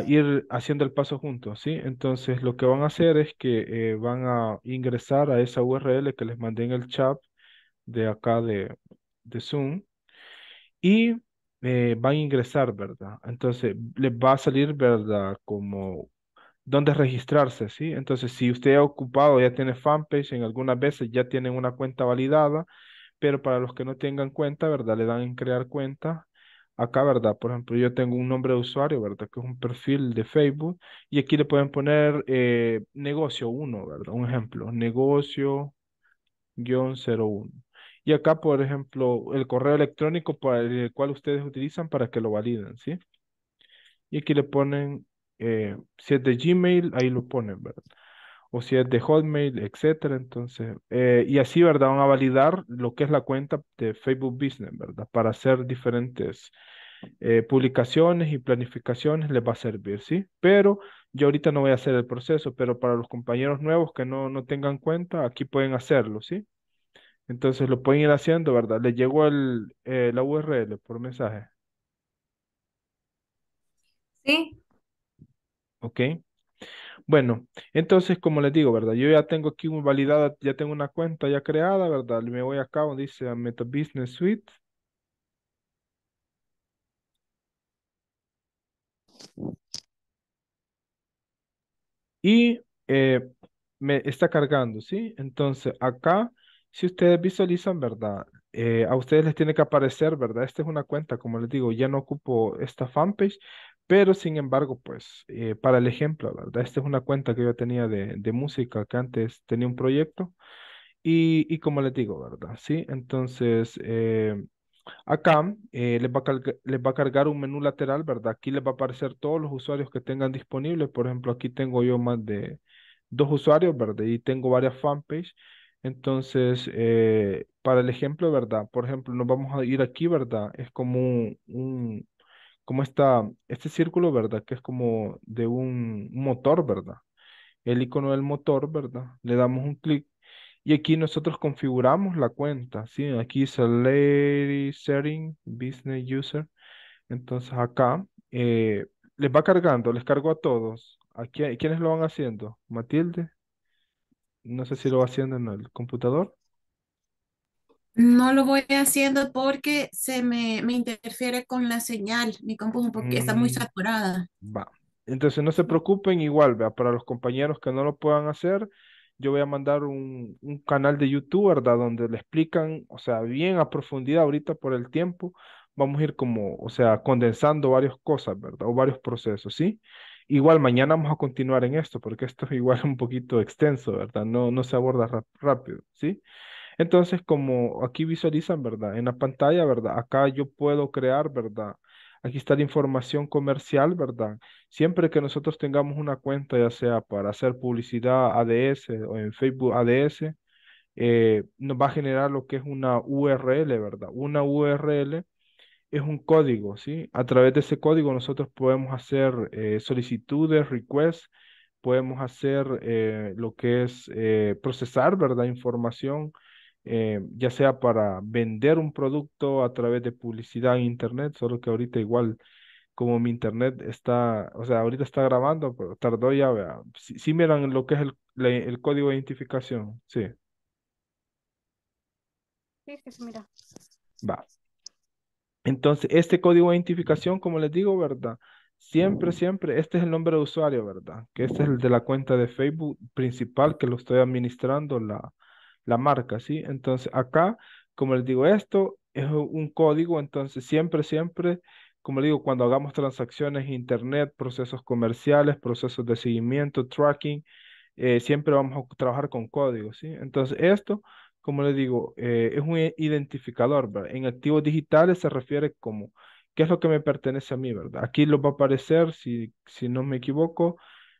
S1: ir haciendo el paso juntos, ¿sí? Entonces, lo que van a hacer es que eh, van a ingresar a esa URL que les mandé en el chat de acá de, Zoom y eh, van a ingresar, ¿verdad? Entonces, les va a salir, ¿verdad? Como dónde registrarse, ¿sí? Entonces, si usted ha ocupado, ya tiene fanpage, en algunas veces ya tienen una cuenta validada, pero para los que no tengan cuenta, ¿verdad? Le dan en crear cuenta. Acá, ¿verdad? Por ejemplo, yo tengo un nombre de usuario, ¿verdad? Que es un perfil de Facebook. Y aquí le pueden poner eh, negocio 1, ¿verdad? Un ejemplo, negocio-01. Y acá, por ejemplo, el correo electrónico para el cual ustedes utilizan para que lo validen, ¿sí? Y aquí le ponen eh, si es de Gmail, ahí lo ponen, ¿verdad? O si es de Hotmail, etcétera. Entonces, eh, y así, ¿verdad? Van a validar lo que es la cuenta de Facebook Business, ¿verdad? Para hacer diferentes eh, publicaciones y planificaciones les va a servir, ¿sí? Pero yo ahorita no voy a hacer el proceso, pero para los compañeros nuevos que no, tengan cuenta, aquí pueden hacerlo, ¿sí? Entonces lo pueden ir haciendo, ¿verdad? Les llegó el, la URL por mensaje. Sí, ¿Ok? Bueno, entonces, como les digo, ¿verdad? Yo ya tengo aquí un validada, ya tengo una cuenta ya creada, ¿verdad? Me voy acá donde dice Meta Business Suite. Y eh, me está cargando, ¿sí? Entonces, acá, si ustedes visualizan, ¿verdad? Eh, a ustedes les tiene que aparecer, ¿verdad? Esta es una cuenta, como les digo, ya no ocupo esta fanpage, pero sin embargo, pues, eh, para el ejemplo, verdad, esta es una cuenta que yo tenía de, música, que antes tenía un proyecto, y, como les digo, ¿verdad? Sí, entonces, eh, acá eh, les, va a cargar, va a cargar un menú lateral, ¿verdad? Aquí les va a aparecer todos los usuarios que tengan disponibles, por ejemplo, aquí tengo yo más de dos usuarios, ¿verdad? Y tengo varias fanpages. entonces, para el ejemplo, ¿verdad? Por ejemplo, nos vamos a ir aquí, ¿verdad? Es como un como está este círculo, ¿verdad? Que es como de un motor, ¿verdad? El icono del motor, ¿verdad? Le damos un clic y aquí nosotros configuramos la cuenta, ¿sí? Aquí Lady Setting, Business User. Entonces acá eh, les va cargando, les cargo a todos. aquí ¿Quiénes lo van haciendo? Matilde. No sé si lo va haciendo en el computador
S7: no lo voy haciendo porque se me, me interfiere con la señal, mi compu porque está muy mm. saturada.
S1: Va. Entonces no se preocupen, igual, vea, para los compañeros que no lo puedan hacer, yo voy a mandar un, un, canal de YouTube, ¿verdad? Donde le explican, o sea, bien a profundidad ahorita por el tiempo, vamos a ir como, o sea, condensando varias cosas, ¿verdad? O varios procesos, ¿sí? Igual mañana vamos a continuar en esto, porque esto es igual *laughs* un poquito extenso, ¿verdad? No, no se aborda rápido, ¿sí? sí entonces, como aquí visualizan, ¿verdad? En la pantalla, ¿verdad? Acá yo puedo crear, ¿verdad? Aquí está la información comercial, ¿verdad? Siempre que nosotros tengamos una cuenta, ya sea para hacer publicidad ADS o en Facebook ADS, eh, nos va a generar lo que es una URL, ¿verdad? Una URL es un código, ¿sí? A través de ese código nosotros podemos hacer eh, solicitudes, requests, podemos hacer eh, lo que es procesar, ¿verdad? Información eh, ya sea para vender un producto a través de publicidad en internet, solo que ahorita igual como mi internet está, o sea, ahorita está grabando, pero tardó ya, si Sí, miran lo que es el, código de identificación, sí, mira. va. Entonces, este código de identificación, como les digo, ¿verdad? Siempre, siempre, este es el nombre de usuario, ¿verdad? Que este es el de la cuenta de Facebook principal que lo estoy administrando la, la marca, ¿sí? Entonces acá, como les digo, esto es un código, entonces siempre, siempre, como les digo, cuando hagamos transacciones internet, procesos comerciales, procesos de seguimiento, tracking, eh, siempre vamos a trabajar con código, ¿sí? Entonces esto, como les digo, eh, es un identificador, ¿verdad? En activos digitales se refiere como, ¿qué es lo que me pertenece a mí, verdad? Aquí lo va a aparecer, si, si no me equivoco,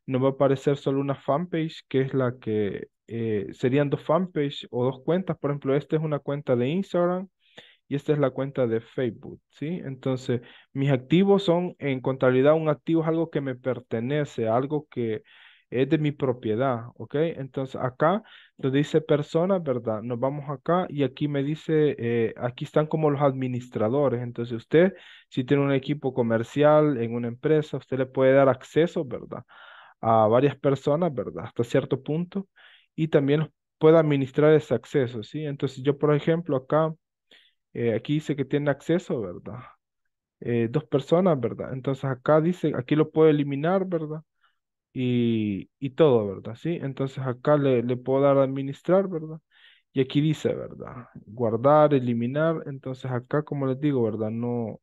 S1: nos va a aparecer solo una fanpage, que es la que eh, serían dos fanpage o dos cuentas. Por ejemplo, esta es una cuenta de Instagram y esta es la cuenta de Facebook, ¿sí? Entonces, mis activos son, en contabilidad, un activo es algo que me pertenece, algo que es de mi propiedad, ¿ok? Entonces, acá nos dice personas, ¿verdad? Nos vamos acá y aquí me dice, eh, aquí están como los administradores. Entonces, usted, si tiene un equipo comercial en una empresa, usted le puede dar acceso, ¿verdad? A varias personas, ¿verdad? Hasta cierto punto y también pueda administrar ese acceso, ¿sí? Entonces yo, por ejemplo, acá, eh, aquí dice que tiene acceso, ¿verdad? Eh, dos personas, ¿verdad? Entonces acá dice, aquí lo puedo eliminar, ¿verdad? Y, y todo, ¿verdad? ¿Sí? Entonces acá le, le puedo dar administrar, ¿verdad? Y aquí dice, ¿verdad? Guardar, eliminar. Entonces acá, como les digo, ¿verdad? No,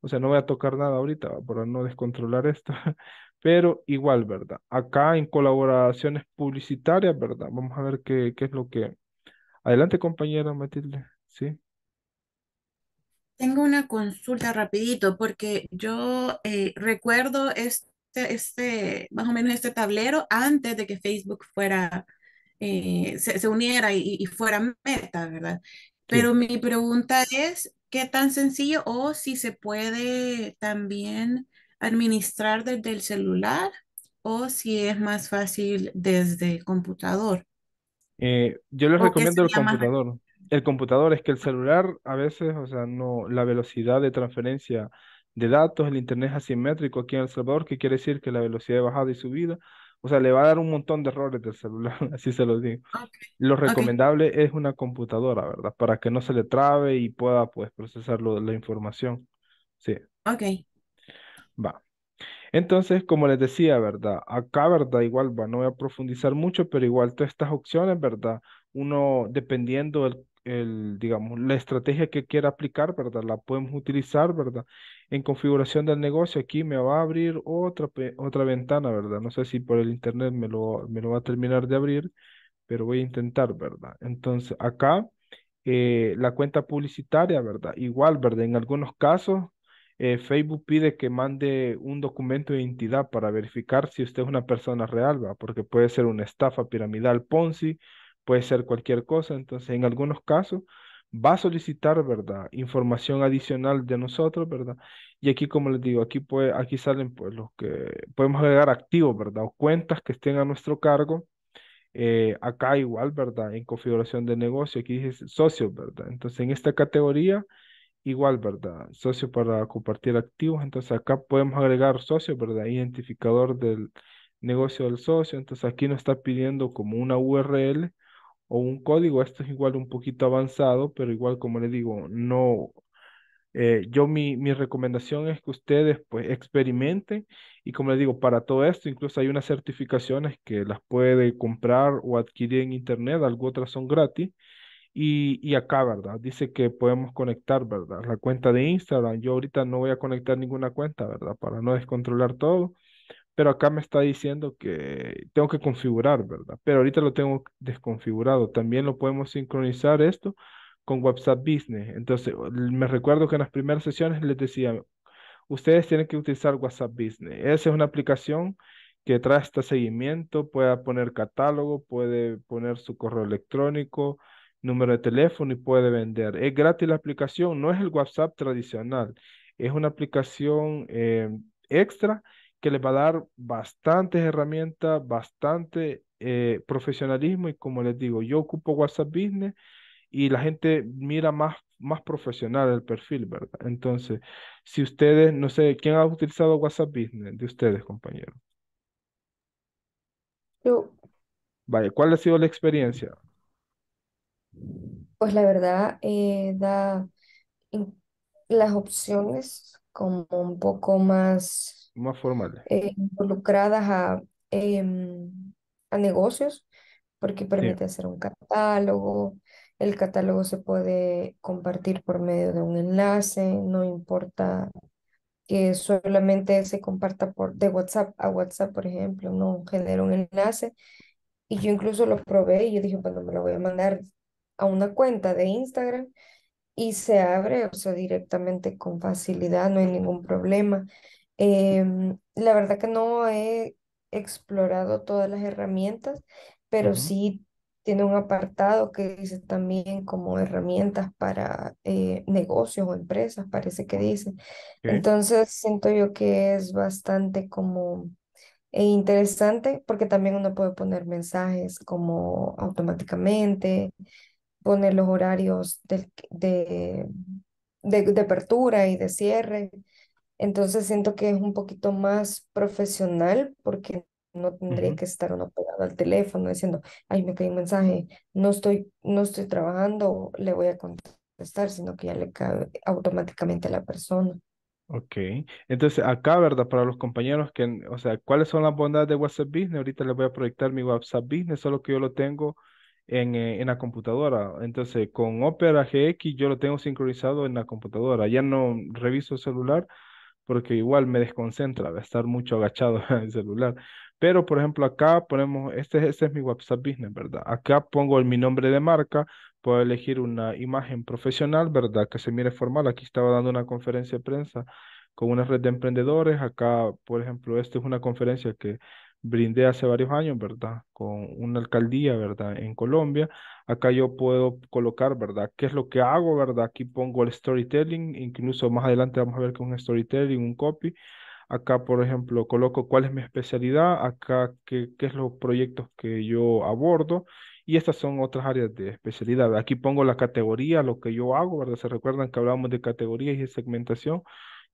S1: o sea, no voy a tocar nada ahorita para no descontrolar esto. *laughs* Pero igual, ¿verdad? Acá en colaboraciones publicitarias, ¿verdad? Vamos a ver qué, qué es lo que... Adelante, compañera Matilde, ¿sí?
S7: Tengo una consulta rapidito porque yo eh, recuerdo este, este, más o menos este tablero antes de que Facebook fuera, eh, se, uniera y, fuera meta, ¿verdad? Pero mi pregunta es, ¿qué tan sencillo o si se puede también administrar desde el celular o si es más fácil desde el computador.
S1: Eh, yo les recomiendo el computador. El computador es que el celular a veces, o sea, no, la velocidad de transferencia de datos, el internet es asimétrico aquí en El Salvador, que quiere decir que la velocidad de bajada y subida, o sea, le va a dar un montón de errores del celular, *laughs* así se lo digo. Lo recomendable es una computadora, ¿verdad? Para que no se le trabe y pueda, pues, procesar la información. Sí. Ok, Va. Entonces, como les decía, ¿verdad? Acá, ¿verdad? Igual, va, no voy a profundizar mucho, pero igual todas estas opciones, ¿verdad? Uno, dependiendo el, el, digamos, la estrategia que quiera aplicar, ¿verdad? La podemos utilizar, ¿verdad? En configuración del negocio, aquí me va a abrir otra, otra ventana, ¿verdad? No sé si por el internet me lo, me lo va a terminar de abrir, pero voy a intentar, ¿verdad? Entonces, acá, eh, la cuenta publicitaria, ¿verdad? Igual, ¿verdad? En algunos casos eh, Facebook pide que mande un documento de identidad para verificar si usted es una persona real, ¿va? porque puede ser una estafa piramidal Ponzi, puede ser cualquier cosa. Entonces, en algunos casos va a solicitar, ¿verdad? Información adicional de nosotros, ¿verdad? Y aquí, como les digo, aquí, puede, aquí salen pues, los que podemos agregar activos, ¿verdad? O cuentas que estén a nuestro cargo. Eh, acá igual, ¿verdad? En configuración de negocio, aquí dice socio, ¿verdad? Entonces, en esta categoría igual, ¿verdad? Socio para compartir activos. Entonces acá podemos agregar socio, ¿verdad? Identificador del negocio del socio. Entonces aquí nos está pidiendo como una URL o un código. Esto es igual un poquito avanzado, pero igual como le digo, no. Eh, yo mi, mi recomendación es que ustedes pues experimenten y como le digo, para todo esto incluso hay unas certificaciones que las puede comprar o adquirir en internet, algunas otras son gratis y, acá, ¿verdad? Dice que podemos conectar, ¿verdad? La cuenta de Instagram. Yo ahorita no voy a conectar ninguna cuenta, ¿verdad? Para no descontrolar todo. Pero acá me está diciendo que tengo que configurar, ¿verdad? Pero ahorita lo tengo desconfigurado. También lo podemos sincronizar esto con WhatsApp Business. Entonces, me recuerdo que en las primeras sesiones les decía, ustedes tienen que utilizar WhatsApp Business. Esa es una aplicación que trae este seguimiento, puede poner catálogo, puede poner su correo electrónico, número de teléfono y puede vender. Es gratis la aplicación, no es el WhatsApp tradicional, es una aplicación eh, extra que les va a dar bastantes herramientas, bastante eh, profesionalismo y como les digo, yo ocupo WhatsApp Business y la gente mira más, más profesional el perfil, ¿verdad? Entonces, si ustedes, no sé, ¿quién ha utilizado WhatsApp Business de ustedes, compañeros? Yo. Vale, ¿cuál ha sido la experiencia?
S8: Pues la verdad, eh, da las opciones como un poco más
S1: Más formales eh,
S8: involucradas a, em, a negocios, porque permite hacer un catálogo. El catálogo se puede compartir por medio de un enlace, no importa que solamente se comparta por, de WhatsApp a WhatsApp, por ejemplo, no genera un enlace. Y yo incluso lo probé y yo dije, bueno, me lo voy a mandar a una cuenta de Instagram y se abre, o sea, directamente con facilidad, no hay ningún problema. Em, la verdad que no he explorado todas las herramientas, pero sí tiene un apartado que dice también como herramientas para eh, negocios o empresas, parece que dice. Entonces, siento yo que es bastante como e interesante porque también uno puede poner mensajes como automáticamente poner los horarios de, de, de, apertura y de cierre. Entonces siento que es un poquito más profesional porque no tendría que estar uno pegado al teléfono diciendo, ay, me cae un mensaje, no estoy, no estoy trabajando, le voy a contestar, sino que ya le cae automáticamente a la persona.
S1: Ok, entonces acá, ¿verdad? Para los compañeros que, o sea, ¿cuáles son las bondades de WhatsApp Business? Ahorita les voy a proyectar mi WhatsApp Business, solo que yo lo tengo en, eh, en, la computadora. Entonces, con Opera GX yo lo tengo sincronizado en la computadora. Ya no reviso el celular porque igual me desconcentra de estar mucho agachado *laughs* en el celular. Pero, por ejemplo, acá ponemos, este, este es mi WhatsApp Business, ¿verdad? Acá pongo el, mi nombre de marca, puedo elegir una imagen profesional, ¿verdad? Que se mire formal. Aquí estaba dando una conferencia de prensa con una red de emprendedores. Acá, por ejemplo, esta es una conferencia que brindé hace varios años, ¿verdad? Con una alcaldía, ¿verdad? En Colombia. Acá yo puedo colocar, ¿verdad? ¿Qué es lo que hago, ¿verdad? Aquí pongo el storytelling, incluso más adelante vamos a ver con storytelling, un copy. Acá, por ejemplo, coloco cuál es mi especialidad, acá qué, qué es los proyectos que yo abordo y estas son otras áreas de especialidad. Aquí pongo la categoría, lo que yo hago, ¿verdad? Se recuerdan que hablábamos de categorías y de segmentación.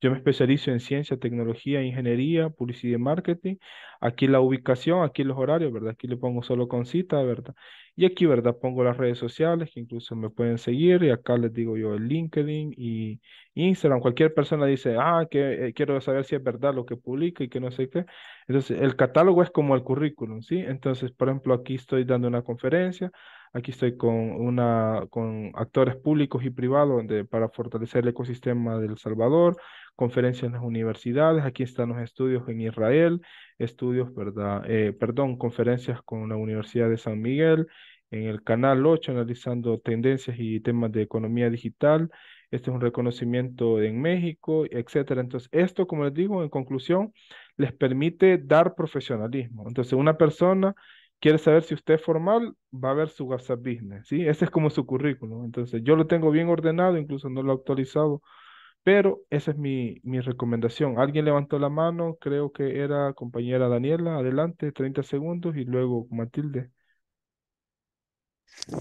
S1: Yo me especializo en ciencia, tecnología, ingeniería, publicidad y marketing. Aquí la ubicación, aquí los horarios, ¿verdad? Aquí le pongo solo con cita, ¿verdad? Y aquí, ¿verdad? Pongo las redes sociales que incluso me pueden seguir y acá les digo yo el LinkedIn y Instagram. Cualquier persona dice, ah, que eh, quiero saber si es verdad lo que publica y que no sé qué. Entonces, el catálogo es como el currículum, ¿sí? Entonces, por ejemplo, aquí estoy dando una conferencia Aquí estoy con, una, con actores públicos y privados para fortalecer el ecosistema de El Salvador, conferencias en las universidades, aquí están los estudios en Israel, estudios, ¿verdad? Eh, perdón, conferencias con la Universidad de San Miguel, en el canal 8 analizando tendencias y temas de economía digital, este es un reconocimiento en México, etcétera. Entonces, esto, como les digo, en conclusión, les permite dar profesionalismo. Entonces, una persona quiere saber si usted formal, va a ver su WhatsApp Business, ¿sí? Ese es como su currículum. Entonces, yo lo tengo bien ordenado, incluso no lo he actualizado, pero esa es mi, mi recomendación. Alguien levantó la mano, creo que era compañera Daniela, adelante, 30 segundos, y luego Matilde.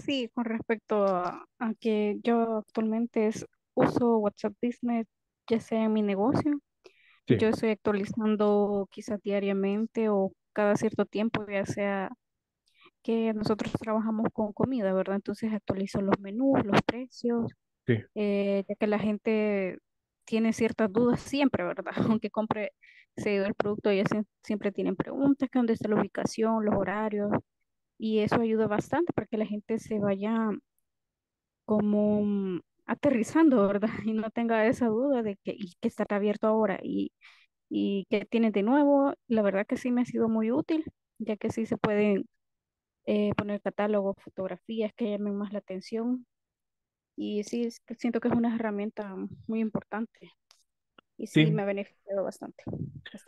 S9: Sí, con respecto a, que yo actualmente uso WhatsApp Business, ya sea en mi negocio, yo estoy actualizando quizás diariamente o cada cierto tiempo, ya sea que nosotros trabajamos con comida, ¿verdad? Entonces actualizo los menús, los precios, eh, ya que la gente tiene ciertas dudas siempre, ¿verdad? *laughs* Aunque compre seguido el producto, ellos siempre tienen preguntas, que dónde está la ubicación, los horarios, y eso ayuda bastante para que la gente se vaya como mm, aterrizando, ¿verdad? *laughs* Y no tenga esa duda de que, que estará abierto ahora y, y que tiene de nuevo. La verdad que sí me ha sido muy útil, ya que sí se pueden eh, poner catálogos, fotografías que llamen más la atención. Y sí, siento que es una herramienta muy importante. Y sí, me ha beneficiado bastante,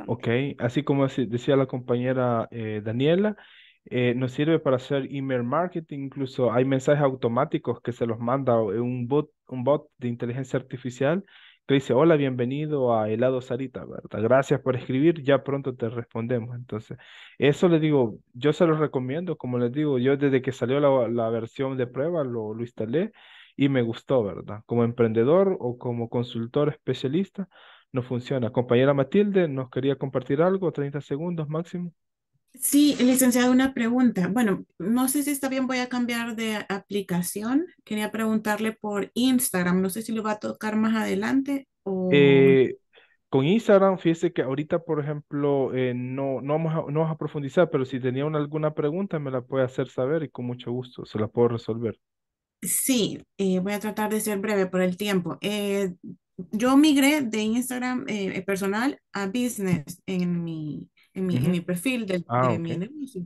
S9: Ok,
S1: así como decía la compañera eh, Daniela, eh, nos sirve para hacer email marketing, incluso hay mensajes automáticos que se los manda un bot, un bot de inteligencia artificial que dice, hola, bienvenido a Helado Sarita, ¿verdad? Gracias por escribir, ya pronto te respondemos. Entonces, eso le digo, yo se lo recomiendo, como les digo, yo desde que salió la, la versión de prueba lo, lo instalé y me gustó, ¿verdad? Como emprendedor o como consultor especialista, no funciona. Compañera Matilde, ¿nos quería compartir algo? 30 segundos máximo.
S7: Sí, licenciado, una pregunta. Bueno, no sé si está bien, voy a cambiar de aplicación. Quería preguntarle por Instagram. No sé si lo va a tocar más adelante o... Eh,
S1: con Instagram, fíjese que ahorita, por ejemplo, eh, no, no, vamos a, no vamos a profundizar, pero si tenía alguna pregunta, me la puede hacer saber y con mucho gusto se la puedo resolver. Sí,
S7: eh, voy a tratar de ser breve por
S1: el tiempo. yo migré de Instagram
S7: personal a business en mi en mi, perfil de, ah, mi negocio.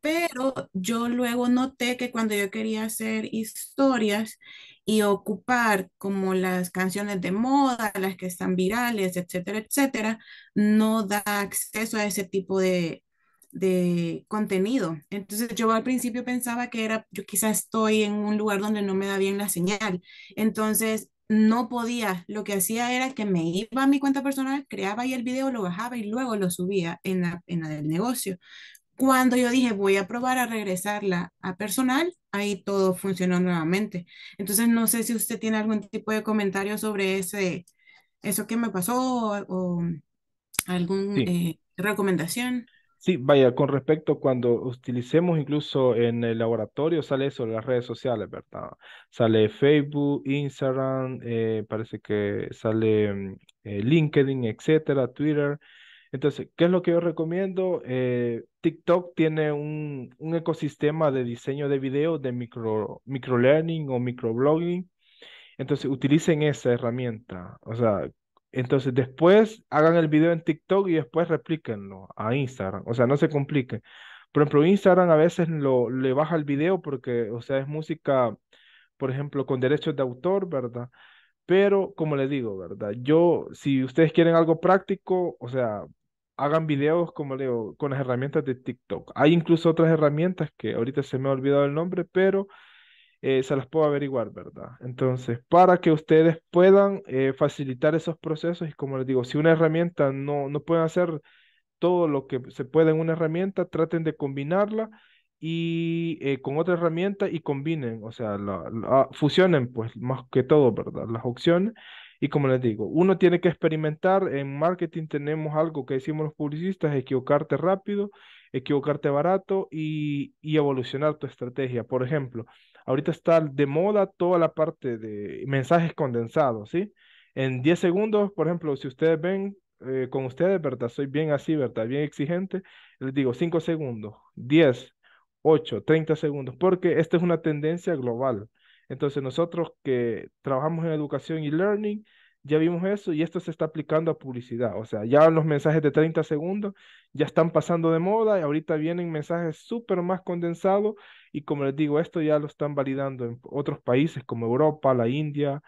S7: Pero yo luego noté que cuando yo quería hacer historias y ocupar como las canciones de moda, las que están virales, etcétera, etcétera, no da acceso a ese tipo de, de contenido. Entonces yo al principio pensaba que era, yo quizás estoy en un lugar donde no me da bien la señal. Entonces no podía, lo que hacía era que me iba a mi cuenta personal, creaba ahí el video, lo bajaba y luego lo subía en la, en la del negocio. Cuando yo dije, voy a probar a regresarla a personal, ahí todo funcionó nuevamente. Entonces, no sé si usted tiene algún tipo de comentario sobre ese, eso que me pasó o, alguna eh, recomendación.
S1: Sí, vaya, con respecto cuando utilicemos incluso en el laboratorio, sale eso, las redes sociales, ¿verdad? Sale Facebook, Instagram, eh, parece que sale mm, eh, LinkedIn, etcétera, Twitter. Entonces, ¿qué es lo que yo recomiendo? Eh, TikTok tiene un, ecosistema de diseño de video, de micro, micro learning o microblogging. Entonces, utilicen esa herramienta. O sea, entonces después hagan el video en TikTok y después replíquenlo a Instagram. O sea, no se compliquen. Por ejemplo, Instagram a veces lo, le baja el video porque, o sea, es música, por ejemplo, con derechos de autor, ¿verdad? Pero, como le digo, ¿verdad? Yo, si ustedes quieren algo práctico, o sea, hagan videos, como leo, con las herramientas de TikTok. Hay incluso otras herramientas que ahorita se me ha olvidado el nombre, pero eh, se las puedo averiguar, ¿verdad? Entonces, para que ustedes puedan eh, facilitar esos procesos y como les digo, si una herramienta no, no hacer todo lo que se puede en una herramienta, traten de combinarla y eh, con otra herramienta y combinen, o sea, ah, fusionen pues más que todo, ¿verdad? Las opciones. Y como les digo, uno tiene que experimentar. En marketing tenemos algo que decimos los publicistas, equivocarte rápido, equivocarte barato y evolucionar tu estrategia. Por ejemplo, Ahorita está de moda toda la parte de mensajes condensados, ¿sí? En 10 segundos, por ejemplo, si ustedes ven eh, con ustedes, ¿verdad? Soy bien así, ¿verdad? Bien exigente. Les digo 5 segundos, 10, 8, 30 segundos, porque esta es una tendencia global. Entonces nosotros que trabajamos en educación y learning, ya vimos eso y esto se está aplicando a publicidad. O sea, ya los mensajes de 30 segundos ya están pasando de moda y ahorita vienen mensajes súper más condensados y como les digo, esto ya lo están validando en otros países como Europa, la India,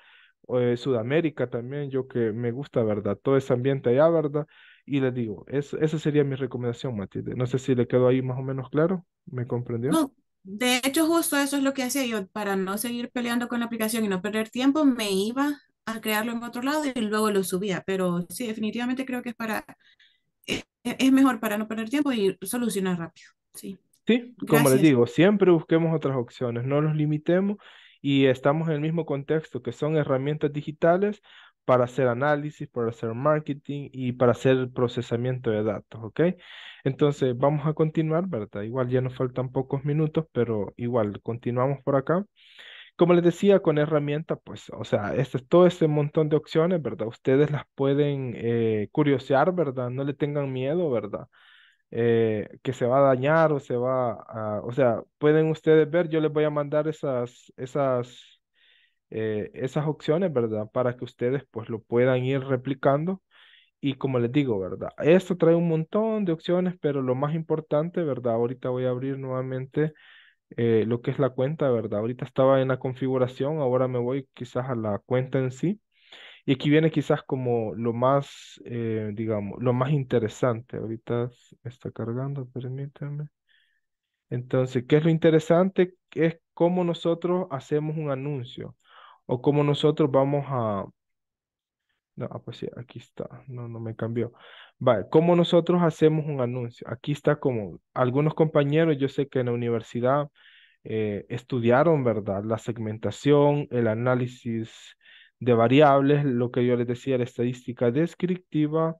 S1: eh, Sudamérica también, yo que me gusta, ¿verdad? Todo ese ambiente allá, ¿verdad? Y les digo, eso, esa sería mi recomendación, Matilde. No sé si le quedó ahí más o menos claro, ¿me comprendió?
S7: De hecho, justo eso es lo que hacía yo. Para no seguir peleando con la aplicación y no perder tiempo, me iba a crearlo en otro lado y luego lo subía. Pero sí, definitivamente creo que es para e-, e-, es, mejor para no perder tiempo y solucionar rápido. Sí.
S1: Sí, como les digo, siempre busquemos otras opciones, no los limitemos y estamos en el mismo contexto, que son herramientas digitales para hacer análisis, para hacer marketing y para hacer procesamiento de datos, ¿ok? Entonces, vamos a continuar, ¿verdad? Igual ya nos faltan pocos minutos, pero igual continuamos por acá como les decía, con herramienta, pues, o sea, este, todo ese montón de opciones, ¿verdad? Ustedes las pueden eh, curiosear, ¿verdad? No le tengan miedo, ¿verdad? Eh, que se va a dañar o se va a, o sea, pueden ustedes ver, yo les voy a mandar esas, esas, eh, esas opciones, ¿verdad? Para que ustedes, pues, lo puedan ir replicando. Y como les digo, ¿verdad? Esto trae un montón de opciones, pero lo más importante, ¿verdad? Ahorita voy a abrir nuevamente eh, lo que es la cuenta, ¿verdad? Ahorita estaba en la configuración, ahora me voy quizás a la cuenta en sí. Y aquí viene quizás como lo más, eh, digamos, lo más interesante. Ahorita está cargando, permítanme. Entonces, ¿qué es lo interesante? Es cómo nosotros hacemos un anuncio o cómo nosotros vamos a, no, ah, pues sí, aquí está. No, no me cambió. Vale, ¿cómo nosotros hacemos un anuncio? Aquí está como algunos compañeros, yo sé que en la universidad eh, estudiaron, ¿verdad? La segmentación, el análisis de variables, lo que yo les decía, la estadística descriptiva,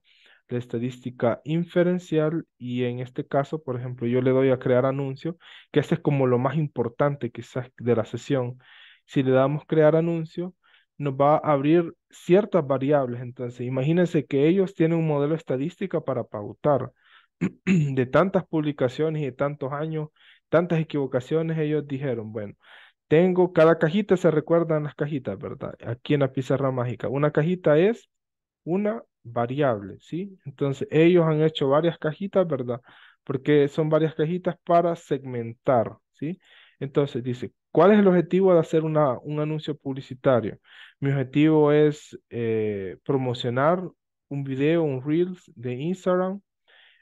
S1: la estadística inferencial y en este caso, por ejemplo, yo le doy a crear anuncio, que este es como lo más importante quizás de la sesión. Si le damos crear anuncio, nos va a abrir ciertas variables. Entonces, imagínense que ellos tienen un modelo estadístico para pautar. *clears throat* De tantas publicaciones y de tantos años, tantas equivocaciones, ellos dijeron, bueno, tengo cada cajita, se recuerdan las cajitas, ¿verdad? Aquí en la pizarra mágica. Una cajita es una variable, ¿sí? Entonces, ellos han hecho varias cajitas, ¿verdad? Porque son varias cajitas para segmentar, ¿sí? Entonces, dice, ¿Cuál es el objetivo de hacer un anuncio publicitario? Mi objetivo es eh, promocionar un video, un Reels de Instagram,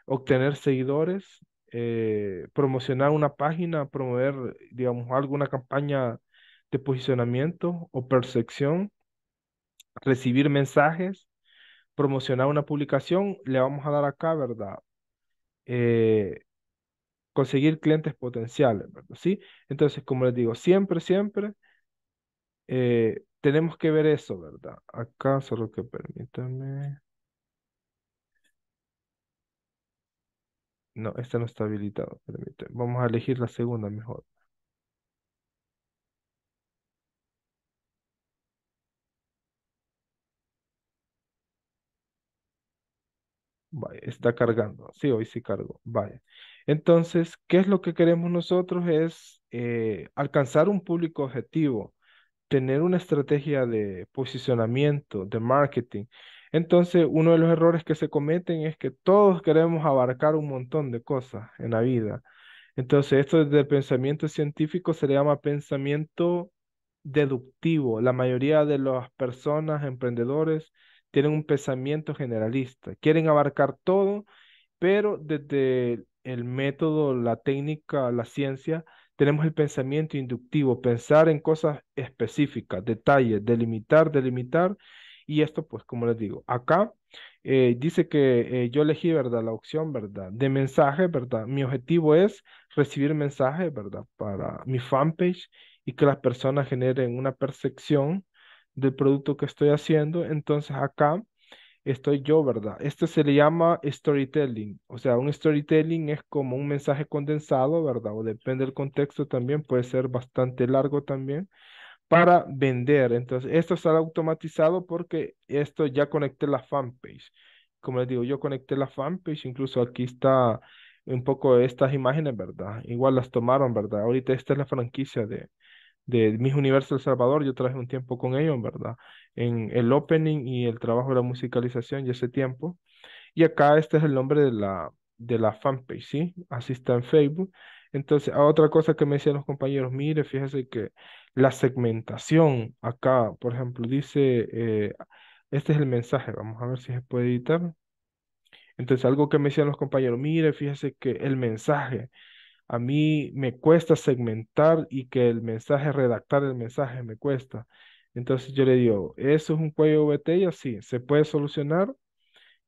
S1: obtener seguidores, eh, promocionar una página, promover, digamos, alguna campaña de posicionamiento o percepción, recibir mensajes, promocionar una publicación, le vamos a dar acá, ¿verdad? Eh, conseguir clientes potenciales, ¿verdad? ¿Sí? Entonces, como les digo, siempre, siempre eh, tenemos que ver eso, ¿verdad? Acá, solo que permítame. No, este no está habilitado, Permítanme Vamos a elegir la segunda mejor. Vaya, está cargando. Sí, hoy sí cargo. Vaya. Entonces, ¿qué es lo que queremos nosotros? Es eh, alcanzar un público objetivo, tener una estrategia de posicionamiento, de marketing. Entonces, uno de los errores que se cometen es que todos queremos abarcar un montón de cosas en la vida. Entonces, esto desde el pensamiento científico se le llama pensamiento deductivo. La mayoría de las personas, emprendedores, tienen un pensamiento generalista. Quieren abarcar todo, pero desde el método, la técnica, la ciencia, tenemos el pensamiento inductivo, pensar en cosas específicas, detalles, delimitar, delimitar. Y esto, pues, como les digo, acá eh, dice que eh, yo elegí, ¿verdad? La opción, ¿verdad? De mensaje, ¿verdad? Mi objetivo es recibir mensajes, ¿verdad? Para mi fanpage y que las personas generen una percepción del producto que estoy haciendo. Entonces acá estoy yo, ¿verdad? Esto se le llama storytelling. O sea, un storytelling es como un mensaje condensado, ¿verdad? O depende del contexto también, puede ser bastante largo también para vender. Entonces, esto sale automatizado porque esto ya conecté la fanpage. Como les digo, yo conecté la fanpage, incluso aquí está un poco estas imágenes, ¿verdad? Igual las tomaron, ¿verdad? Ahorita esta es la franquicia de, de Miss Universo El Salvador, yo traje un tiempo con ellos, ¿verdad? En el opening y el trabajo de la musicalización y ese tiempo. Y acá este es el nombre de la, de la fanpage, ¿sí? Así está en Facebook. Entonces, ah, otra cosa que me decían los compañeros, mire, fíjese que la segmentación acá, por ejemplo, dice, eh, este es el mensaje, vamos a ver si se puede editar. Entonces, algo que me decían los compañeros, mire, fíjese que el mensaje a mí me cuesta segmentar y que el mensaje, redactar el mensaje me cuesta. Entonces yo le digo, ¿eso es un cuello de botella? Sí, ¿se puede solucionar?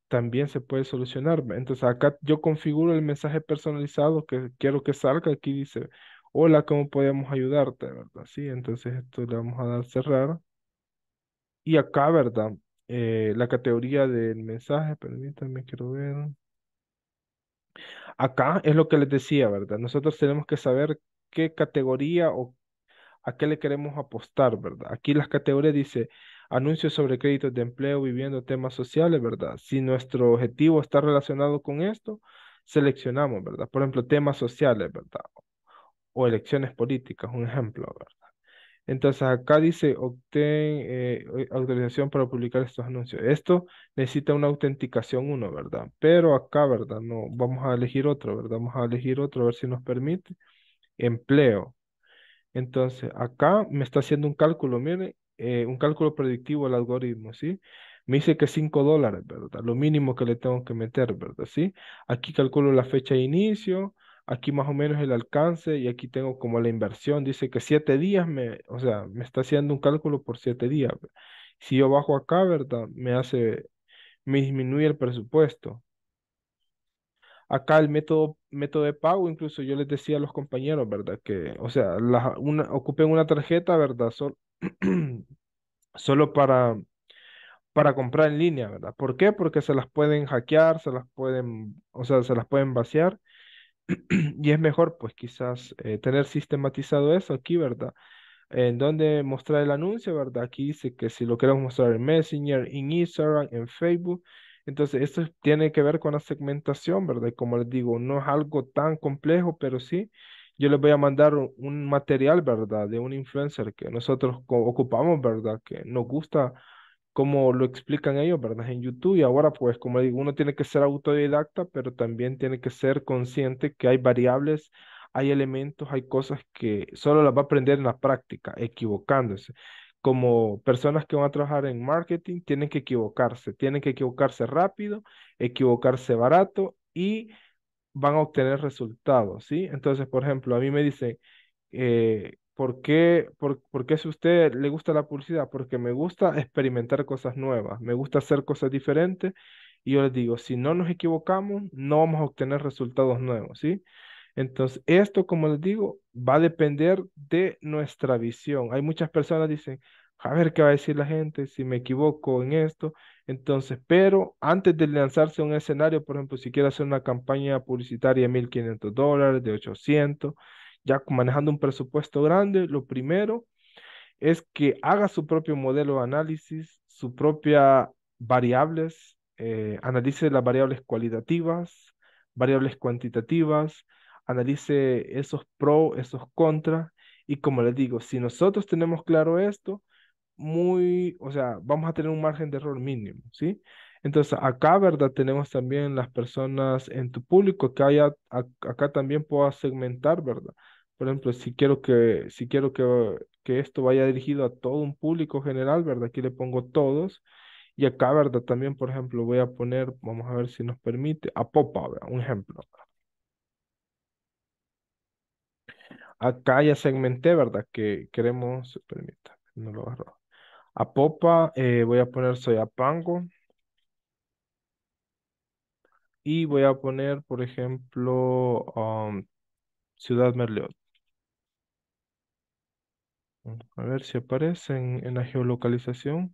S1: También se puede solucionar. Entonces acá yo configuro el mensaje personalizado que quiero que salga. Aquí dice, hola, ¿cómo podemos ayudarte? ¿Verdad? Sí, entonces esto le vamos a dar cerrar. Y acá, ¿verdad? Eh, la categoría del mensaje, permítanme, quiero ver. Acá es lo que les decía, ¿verdad? Nosotros tenemos que saber qué categoría o a qué le queremos apostar, ¿verdad? Aquí las categorías dice anuncios sobre créditos de empleo, viviendo temas sociales, ¿verdad? Si nuestro objetivo está relacionado con esto, seleccionamos, ¿verdad? Por ejemplo, temas sociales, ¿verdad? O elecciones políticas, un ejemplo, ¿verdad? Entonces acá dice, obtén eh, autorización para publicar estos anuncios. Esto necesita una autenticación uno, ¿verdad? Pero acá, ¿verdad? No, vamos a elegir otro, ¿verdad? Vamos a elegir otro, a ver si nos permite. Empleo. Entonces acá me está haciendo un cálculo, miren, eh, un cálculo predictivo el algoritmo, ¿sí? Me dice que 5 dólares, ¿verdad? Lo mínimo que le tengo que meter, ¿verdad? ¿Sí? Aquí calculo la fecha de inicio, aquí más o menos el alcance y aquí tengo como la inversión. Dice que siete días me, o sea, me está haciendo un cálculo por siete días. Si yo bajo acá, ¿verdad? Me hace, me disminuye el presupuesto. Acá el método, método de pago, incluso yo les decía a los compañeros, ¿verdad? Que, o sea, una, ocupen una tarjeta, ¿verdad? *clears throat* solo para, para comprar en línea, ¿verdad? ¿Por qué? Porque se las pueden hackear, se las pueden, o sea, se las pueden vaciar *clears throat* y es mejor, pues quizás, eh, tener sistematizado eso aquí, ¿verdad? En donde mostrar el anuncio, ¿verdad? Aquí dice que si lo queremos mostrar en Messenger, en Instagram, en Facebook. Entonces, esto tiene que ver con la segmentación, ¿verdad? Como les digo, no es algo tan complejo, pero sí, yo les voy a mandar un material, ¿verdad? De un influencer que nosotros ocupamos, ¿verdad? Que nos gusta como lo explican ellos, ¿verdad? En YouTube y ahora pues como digo, uno tiene que ser autodidacta, pero también tiene que ser consciente que hay variables, hay elementos, hay cosas que solo las va a aprender en la práctica, equivocándose. Como personas que van a trabajar en marketing, tienen que equivocarse, tienen que equivocarse rápido, equivocarse barato y van a obtener resultados, ¿sí? Entonces, por ejemplo, a mí me dicen, eh, ¿Por qué, si usted le gusta la publicidad? Porque me gusta experimentar cosas nuevas, me gusta hacer cosas diferentes y yo les digo, si no nos equivocamos, no vamos a obtener resultados nuevos, ¿sí? Entonces, esto, como les digo, va a depender de nuestra visión. Hay muchas personas que dicen, a ver qué va a decir la gente, si me equivoco en esto. Entonces, pero antes de lanzarse a un escenario, por ejemplo, si quiere hacer una campaña publicitaria de 1.500 dólares, de 800, ya manejando un presupuesto grande, lo primero es que haga su propio modelo de análisis, su propia variables, eh, analice las variables cualitativas, variables cuantitativas, analice esos pro, esos contras, y como les digo, si nosotros tenemos claro esto, muy, o sea, vamos a tener un margen de error mínimo, ¿sí? Entonces, acá, ¿verdad? Tenemos también las personas en tu público, que haya, acá también puedo segmentar, ¿verdad? Por ejemplo, si quiero que, si quiero que, que esto vaya dirigido a todo un público general, ¿verdad? Aquí le pongo todos. Y acá, ¿verdad? También, por ejemplo, voy a poner, vamos a ver si nos permite, a popa, ¿verdad? Un ejemplo. Acá ya segmenté, ¿verdad? Que queremos, permita, no lo agarro. A popa, eh, voy a poner soy a pango. Y voy a poner, por ejemplo, um, Ciudad Merleot. Mm, a ver si aparece en, en la geolocalización.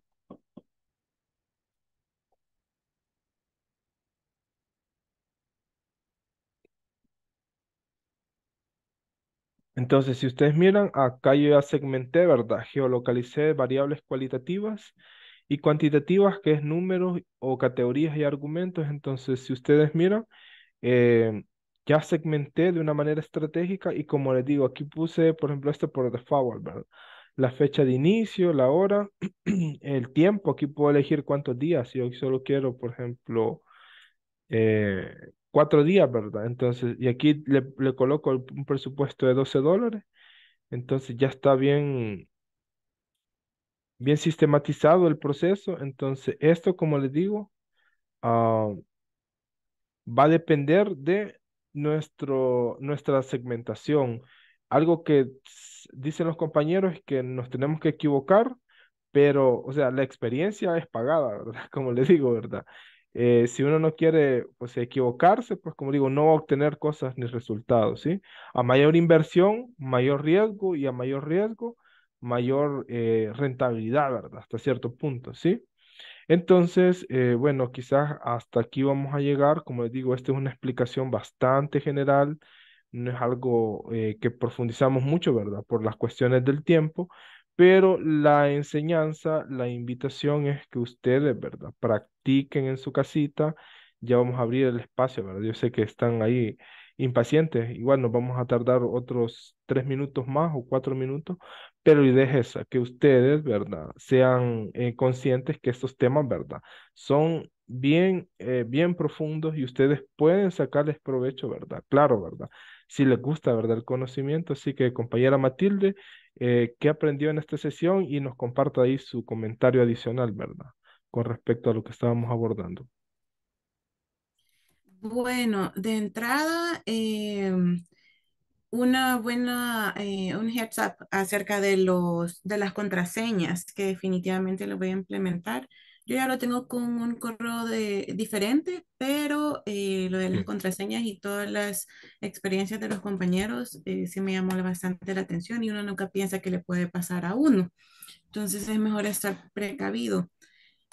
S1: Entonces, si ustedes miran, acá yo ya segmenté, ¿verdad? Geolocalicé variables cualitativas y cuantitativas, que es números o categorías y argumentos. Entonces, si ustedes miran, eh, ya segmenté de una manera estratégica y como les digo, aquí puse, por ejemplo, esto por default, ¿verdad? La fecha de inicio, la hora, *clears throat* el tiempo, aquí puedo elegir cuántos días, si yo solo quiero, por ejemplo, eh, cuatro días, ¿verdad? Entonces, y aquí le, le coloco un presupuesto de 12 dólares, entonces ya está bien bien sistematizado el proceso. Entonces, esto, como les digo, ah, va a depender de nuestro, nuestra segmentación. Algo que dicen los compañeros es que nos tenemos que equivocar, pero, o sea, la experiencia es pagada, *laughs* ¿verdad? Como les digo, ¿verdad? Eh, si uno no quiere pues, equivocarse, pues como digo, no va a obtener cosas ni resultados, ¿sí? A mayor inversión, mayor riesgo y a mayor riesgo, mayor eh, rentabilidad, ¿verdad? Hasta cierto punto, ¿sí? Entonces, eh, bueno, quizás hasta aquí vamos a llegar. Como les digo, esta es una explicación bastante general, no es algo eh, que profundizamos mucho, ¿verdad? Por las cuestiones del tiempo, pero la enseñanza, la invitación es que ustedes, ¿verdad? Practiquen en su casita. Ya vamos a abrir el espacio, ¿verdad? Yo sé que están ahí impacientes. Igual nos vamos a tardar otros tres minutos más o cuatro minutos, pero la idea es esa, que ustedes, ¿verdad? Sean eh, conscientes que estos temas, ¿verdad? Son bien, eh, bien profundos y ustedes pueden sacarles provecho, ¿verdad? Claro, ¿verdad? Si les gusta, ¿verdad? El conocimiento. Así que, compañera Matilde, eh, ¿qué aprendió en esta sesión? Y nos comparta ahí su comentario adicional, ¿verdad? Con respecto a lo que estábamos abordando.
S7: Bueno, de entrada, em, una buena, eh, un heads up acerca de, los, de las contraseñas que definitivamente lo voy a implementar. Yo ya lo tengo con un correo de, diferente, pero eh, lo de las mm. contraseñas y todas las experiencias de los compañeros eh, sí me llamó bastante la atención y uno nunca piensa que le puede pasar a uno. Entonces es mejor estar precavido.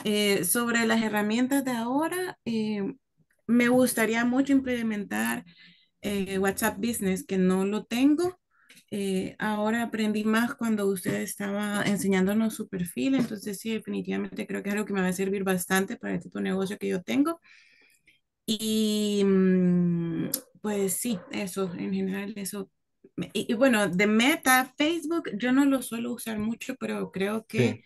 S7: Eh, sobre las herramientas de ahora, me gustaría mucho implementar eh, WhatsApp Business, que no lo tengo. Eh, ahora aprendí más cuando usted estaba enseñándonos su perfil, entonces sí, definitivamente creo que es algo que me va a servir bastante para el este tipo de negocio que yo tengo. Y mm, pues sí, eso, en general, eso. Y, bueno, de meta, Facebook, yo no lo suelo usar mucho, pero creo que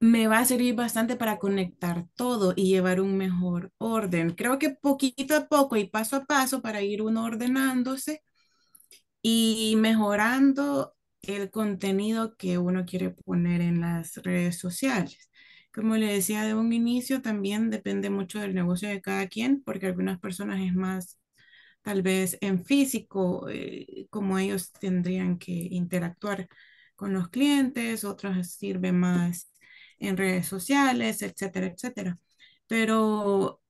S7: me va a servir bastante para conectar todo y llevar un mejor orden. Creo que poquito a poco y paso a paso para ir uno ordenándose y mejorando el contenido que uno quiere poner en las redes sociales. Como le decía de un inicio, también depende mucho del negocio de cada quien, porque algunas personas es más tal vez en físico, eh, como ellos tendrían que interactuar con los clientes, otras sirve más en redes sociales, etcétera, etcétera. Pero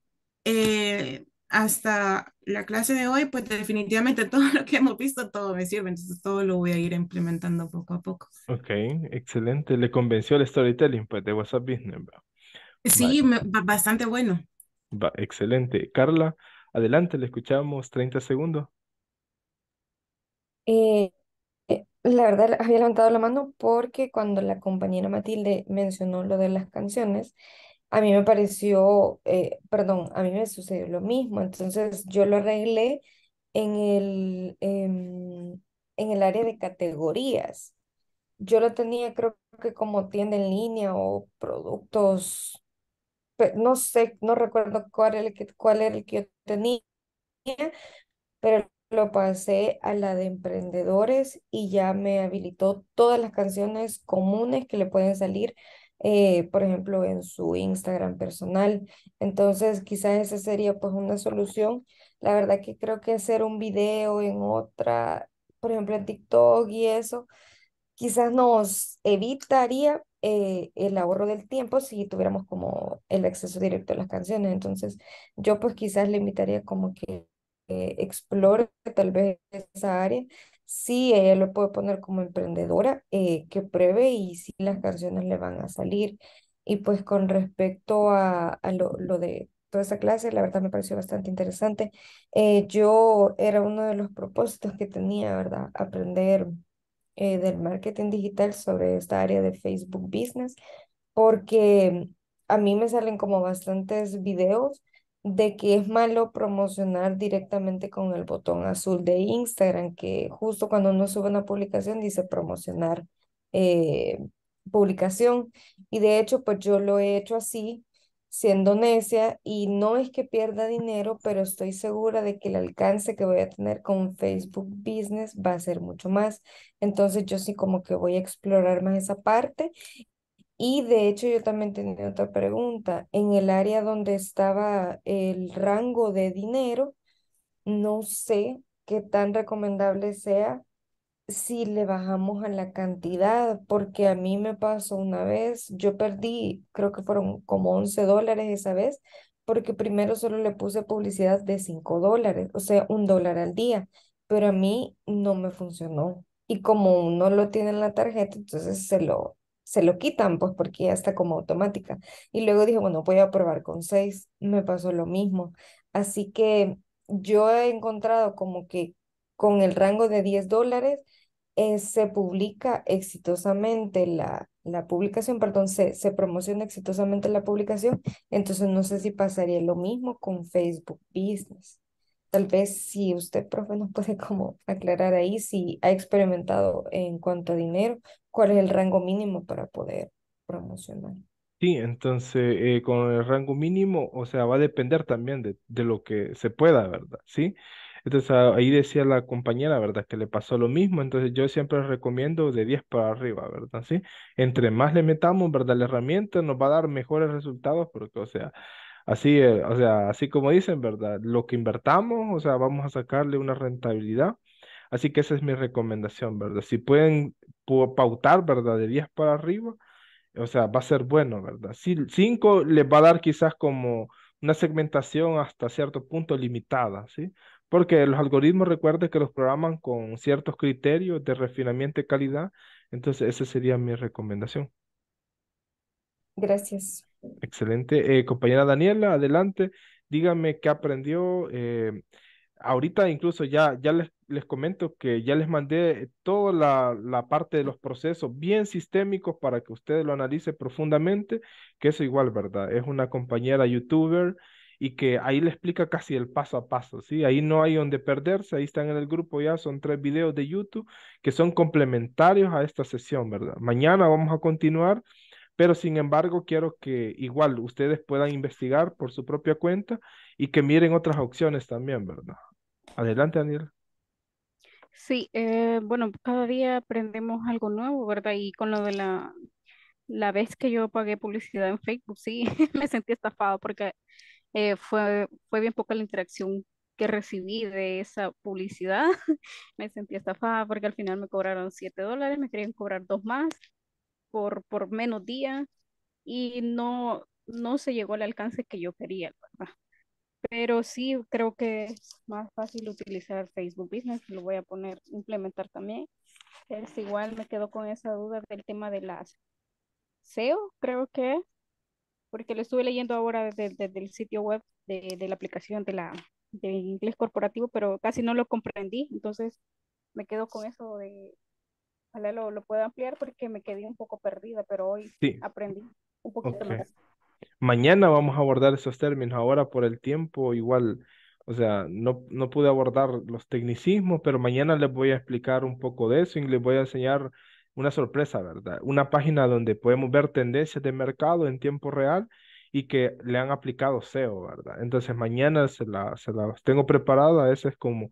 S7: eh, hasta la clase de hoy, pues definitivamente *laughs* todo lo que hemos visto, todo me sirve, entonces todo lo voy a ir implementando poco a poco.
S1: Ok, excelente. ¿Le convenció el storytelling pues, de WhatsApp Business?
S7: Sí, bastante bueno.
S1: Va, excelente. Carla, adelante, le escuchamos 30 segundos.
S8: Eh, eh, la verdad, había levantado la mano porque cuando la compañera Matilde mencionó lo de las canciones, a mí me pareció, eh, perdón, a mí me sucedió lo mismo. Entonces yo lo arreglé en el, em, en el área de categorías. Yo lo tenía, creo que como tienda en línea o productos, no sé, no recuerdo cuál era el que, cuál era el que yo tenía, pero lo pasé a la de emprendedores y ya me habilitó todas las canciones comunes que le pueden salir, eh, por ejemplo, en su Instagram personal. Entonces, quizás esa sería pues una solución. La verdad que creo que hacer un video en otra, por ejemplo, en TikTok y eso, quizás nos evitaría eh, el ahorro del tiempo si tuviéramos como el acceso directo a las canciones. Entonces, yo pues quizás le invitaría como que eh, explore tal vez esa área. si ella lo puede poner como emprendedora, eh, que pruebe y si las canciones le van a salir. Y pues con respecto a, lo, de toda esa clase, la verdad me pareció bastante interesante. Eh, yo era uno de los propósitos que tenía, ¿verdad? Aprender del marketing digital sobre esta área de Facebook Business, porque a mí me salen como bastantes videos de que es malo promocionar directamente con el botón azul de Instagram, que justo cuando uno sube una publicación dice promocionar eh, publicación. Y de hecho, pues yo lo he hecho así, siendo necia, y no es que pierda dinero, pero estoy segura de que el alcance que voy a tener con Facebook Business va a ser mucho más. Entonces yo sí como que voy a explorar más esa parte y de hecho yo también tenía otra pregunta. En el área donde estaba el rango de dinero, no sé qué tan recomendable sea si le bajamos a la cantidad, porque a mí me pasó una vez, yo perdí, creo que fueron como 11 dólares esa vez, porque primero solo le puse publicidad de 5 dólares, o sea, un dólar al día, pero a mí no me funcionó. Y como no lo tiene en la tarjeta, entonces se lo, se lo quitan, pues porque ya está como automática. Y luego dije, bueno, voy a probar con seis, me pasó lo mismo. Así que yo he encontrado como que con el rango de 10 dólares eh, se publica exitosamente la, la publicación, perdón, se promociona exitosamente la publicación, entonces no sé si pasaría lo mismo con Facebook Business. Tal vez si usted, profe, nos puede como aclarar ahí si ha experimentado en cuanto a dinero, cuál es el rango mínimo para poder promocionar.
S1: Sí, entonces eh, con el rango mínimo, o sea, va a depender también de, de, lo que se pueda, ¿verdad? Sí. Entonces ahí decía la compañera, ¿verdad? Que le pasó lo mismo, entonces yo siempre recomiendo de 10 para arriba, ¿verdad? Sí. Entre más le metamos, ¿verdad? La herramienta nos va a dar mejores resultados porque, o sea, Así, o sea, así como dicen, ¿verdad? Lo que invertamos, o sea, vamos a sacarle una rentabilidad. Así que esa es mi recomendación, ¿verdad? Si pueden pautar, ¿verdad? De 10 para arriba, o sea, va a ser bueno, ¿verdad? Si 5 les va a dar quizás como una segmentación hasta cierto punto limitada, ¿sí? Porque los algoritmos, recuerden que los programan con ciertos criterios de refinamiento y calidad, entonces esa sería mi recomendación.
S8: Gracias.
S1: Excelente. Eh, compañera Daniela, adelante, dígame qué aprendió. Eh, ahorita incluso ya, ya les, les, comento que ya les mandé toda la, parte de los procesos bien sistémicos para que ustedes lo analice profundamente, que eso igual, ¿verdad? Es una compañera youtuber y que ahí le explica casi el paso a paso, ¿sí? Ahí no hay donde perderse, ahí están en el grupo ya, son tres videos de YouTube que son complementarios a esta sesión, ¿verdad? Mañana vamos a continuar pero sin embargo, quiero que igual ustedes puedan investigar por su propia cuenta y que miren otras opciones también, ¿verdad? Adelante, Daniel.
S9: Sí, eh, bueno, cada día aprendemos algo nuevo, ¿verdad? Y con lo de la, la vez que yo pagué publicidad en Facebook, sí, *laughs* me sentí estafado porque eh, fue, fue bien poca la interacción que recibí de esa publicidad. *laughs* me sentí estafada porque al final me cobraron 7 dólares, me querían cobrar dos más por, por menos días y no, no se llegó al alcance que yo quería, ¿verdad? Pero sí creo que es más fácil utilizar Facebook Business, lo voy a poner, implementar también. Es igual me quedo con esa duda del tema de las SEO, creo que, porque lo estuve leyendo ahora desde, desde el sitio web de, de la aplicación de la de inglés corporativo, pero casi no lo comprendí, entonces me quedo con eso de Ojalá lo, lo pueda ampliar porque me quedé un poco perdida, pero hoy aprendí un poquito más.
S1: Mañana vamos a abordar esos términos. Ahora por el tiempo igual, o sea, no, no pude abordar los tecnicismos, pero mañana les voy a explicar un poco de eso y les voy a enseñar una sorpresa, ¿verdad? Una página donde podemos ver tendencias de mercado en tiempo real y que le han aplicado SEO, ¿verdad? Entonces mañana se la, se la tengo preparada, esa es como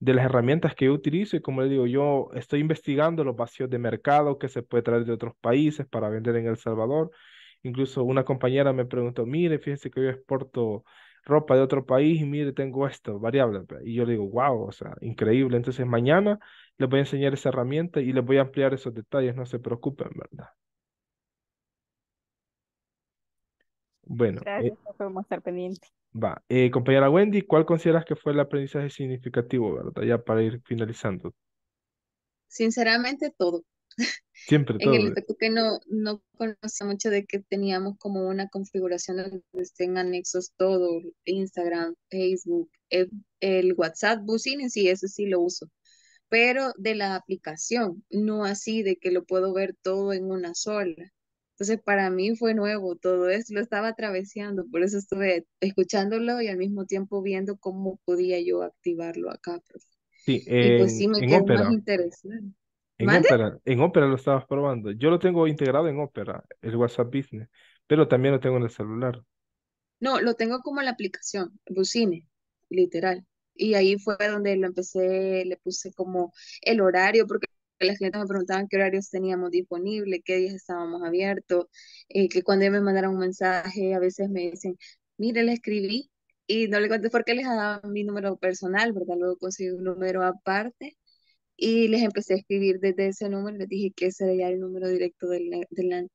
S1: de las herramientas que yo utilizo y como le digo, yo estoy investigando los vacíos de mercado que se puede traer de otros países para vender en El Salvador. Incluso una compañera me preguntó, mire, fíjense que yo exporto ropa de otro país y mire, tengo esto, variable. Y yo le digo, wow, o sea, increíble. Entonces mañana les voy a enseñar esa herramienta y les voy a ampliar esos detalles, no se preocupen, ¿verdad? Bueno. Eh, Gracias,
S9: eh, podemos estar pendientes.
S1: Va. compañera Wendy, ¿cuál consideras que fue el aprendizaje significativo, verdad? Ya para ir finalizando.
S2: Sinceramente, todo.
S1: Siempre todo. *laughs* en el aspecto
S2: que no, no conocía mucho de que teníamos como una configuración donde estén anexos todo, Instagram, Facebook, e, el, WhatsApp, Business sí, eso sí lo uso. Pero de la aplicación, no así de que lo puedo ver todo en una sola. Entonces, para mí fue nuevo todo esto, lo estaba atravesando, por eso estuve escuchándolo y al mismo tiempo viendo cómo podía yo activarlo acá.
S1: Sí, pues en quedó ópera. más En lo estabas probando. Yo lo tengo integrado en ópera, el WhatsApp Business, pero también lo tengo en el celular.
S2: No, lo tengo como la aplicación, Bucine, literal. Y ahí fue donde lo empecé, le puse como el horario, porque las clientes me preguntaban qué horarios teníamos disponible, qué días estábamos abiertos, eh, que cuando me mandaron un mensaje a veces me dicen, mire, le escribí y no le conté porque les daba mi número personal, ¿verdad? Luego conseguí un número aparte y les empecé a escribir desde ese número, les dije que ese era el número directo de la,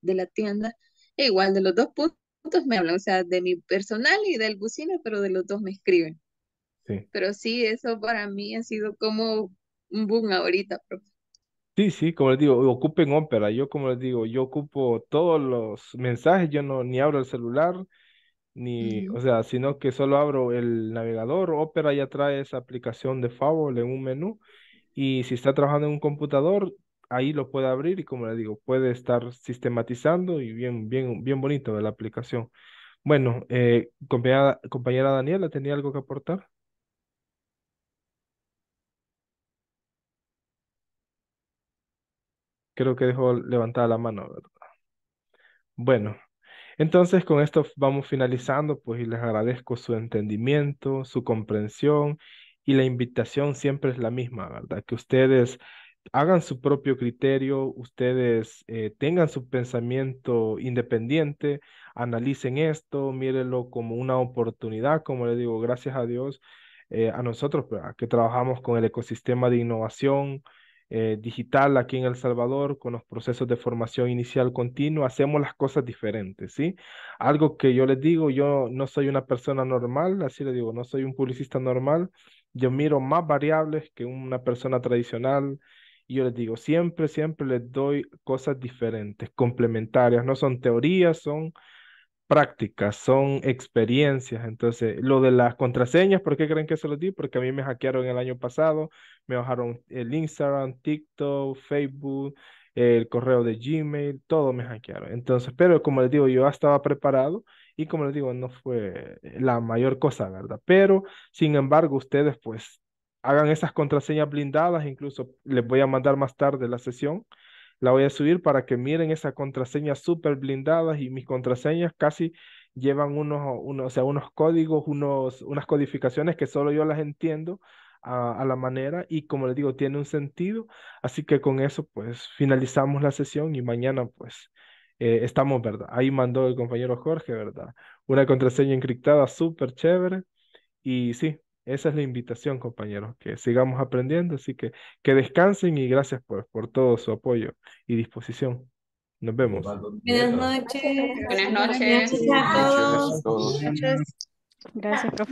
S2: de la, tienda. E igual de los dos puntos me hablan, o sea, de mi personal y del bucino, pero de los dos me escriben. Sí. Pero sí, eso para mí ha sido como un boom ahorita, profe.
S1: Sí, sí, como les digo, ocupen Opera. Yo, como les digo, yo ocupo todos los mensajes, yo no ni abro el celular, ni, o sea, sino que solo abro el navegador. Opera ya trae esa aplicación de Fable en un menú. Y si está trabajando en un computador, ahí lo puede abrir y como les digo, puede estar sistematizando y bien, bien, bien bonito la aplicación. Bueno, eh, compañera Daniela, ¿tenía algo que aportar? Creo que dejó levantada la mano, ¿verdad? Bueno, entonces con esto vamos finalizando, pues, y les agradezco su entendimiento, su comprensión y la invitación siempre es la misma, ¿verdad? Que ustedes hagan su propio criterio, ustedes eh, tengan su pensamiento independiente, analicen esto, mírenlo como una oportunidad, como les digo, gracias a Dios, eh, a nosotros que trabajamos con el ecosistema de innovación, eh, digital aquí en El Salvador, con los procesos de formación inicial continua, hacemos las cosas diferentes, ¿sí? Algo que yo les digo, yo no soy una persona normal, así le digo, no soy un publicista normal, yo miro más variables que una persona tradicional y yo les digo, siempre, siempre les doy cosas diferentes, complementarias, no son teorías, son prácticas, son experiencias. Entonces, lo de las contraseñas, ¿por qué creen que se los di? Porque a mí me hackearon el año pasado, me bajaron el Instagram, TikTok, Facebook, el correo de Gmail, todo me hackearon. Entonces, pero como les digo, yo estaba preparado y como les digo, no fue la mayor cosa, ¿verdad? Pero, sin embargo, ustedes pues hagan esas contraseñas blindadas, incluso les voy a mandar más tarde la sesión la voy a subir para que miren esa contraseña súper blindadas y mis contraseñas casi llevan unos, unos, sea, unos códigos, unos, unas codificaciones que solo yo las entiendo a, la manera y como les digo, tiene un sentido. Así que con eso, pues finalizamos la sesión y mañana, pues eh, estamos, ¿verdad? Ahí mandó el compañero Jorge, ¿verdad? Una contraseña encriptada súper chévere y sí, esa es la invitación, compañeros, que sigamos aprendiendo, así que que descansen y gracias por, por todo su apoyo y disposición. Nos vemos. Buenas
S9: noches. Buenas noches. Gracias, profesor.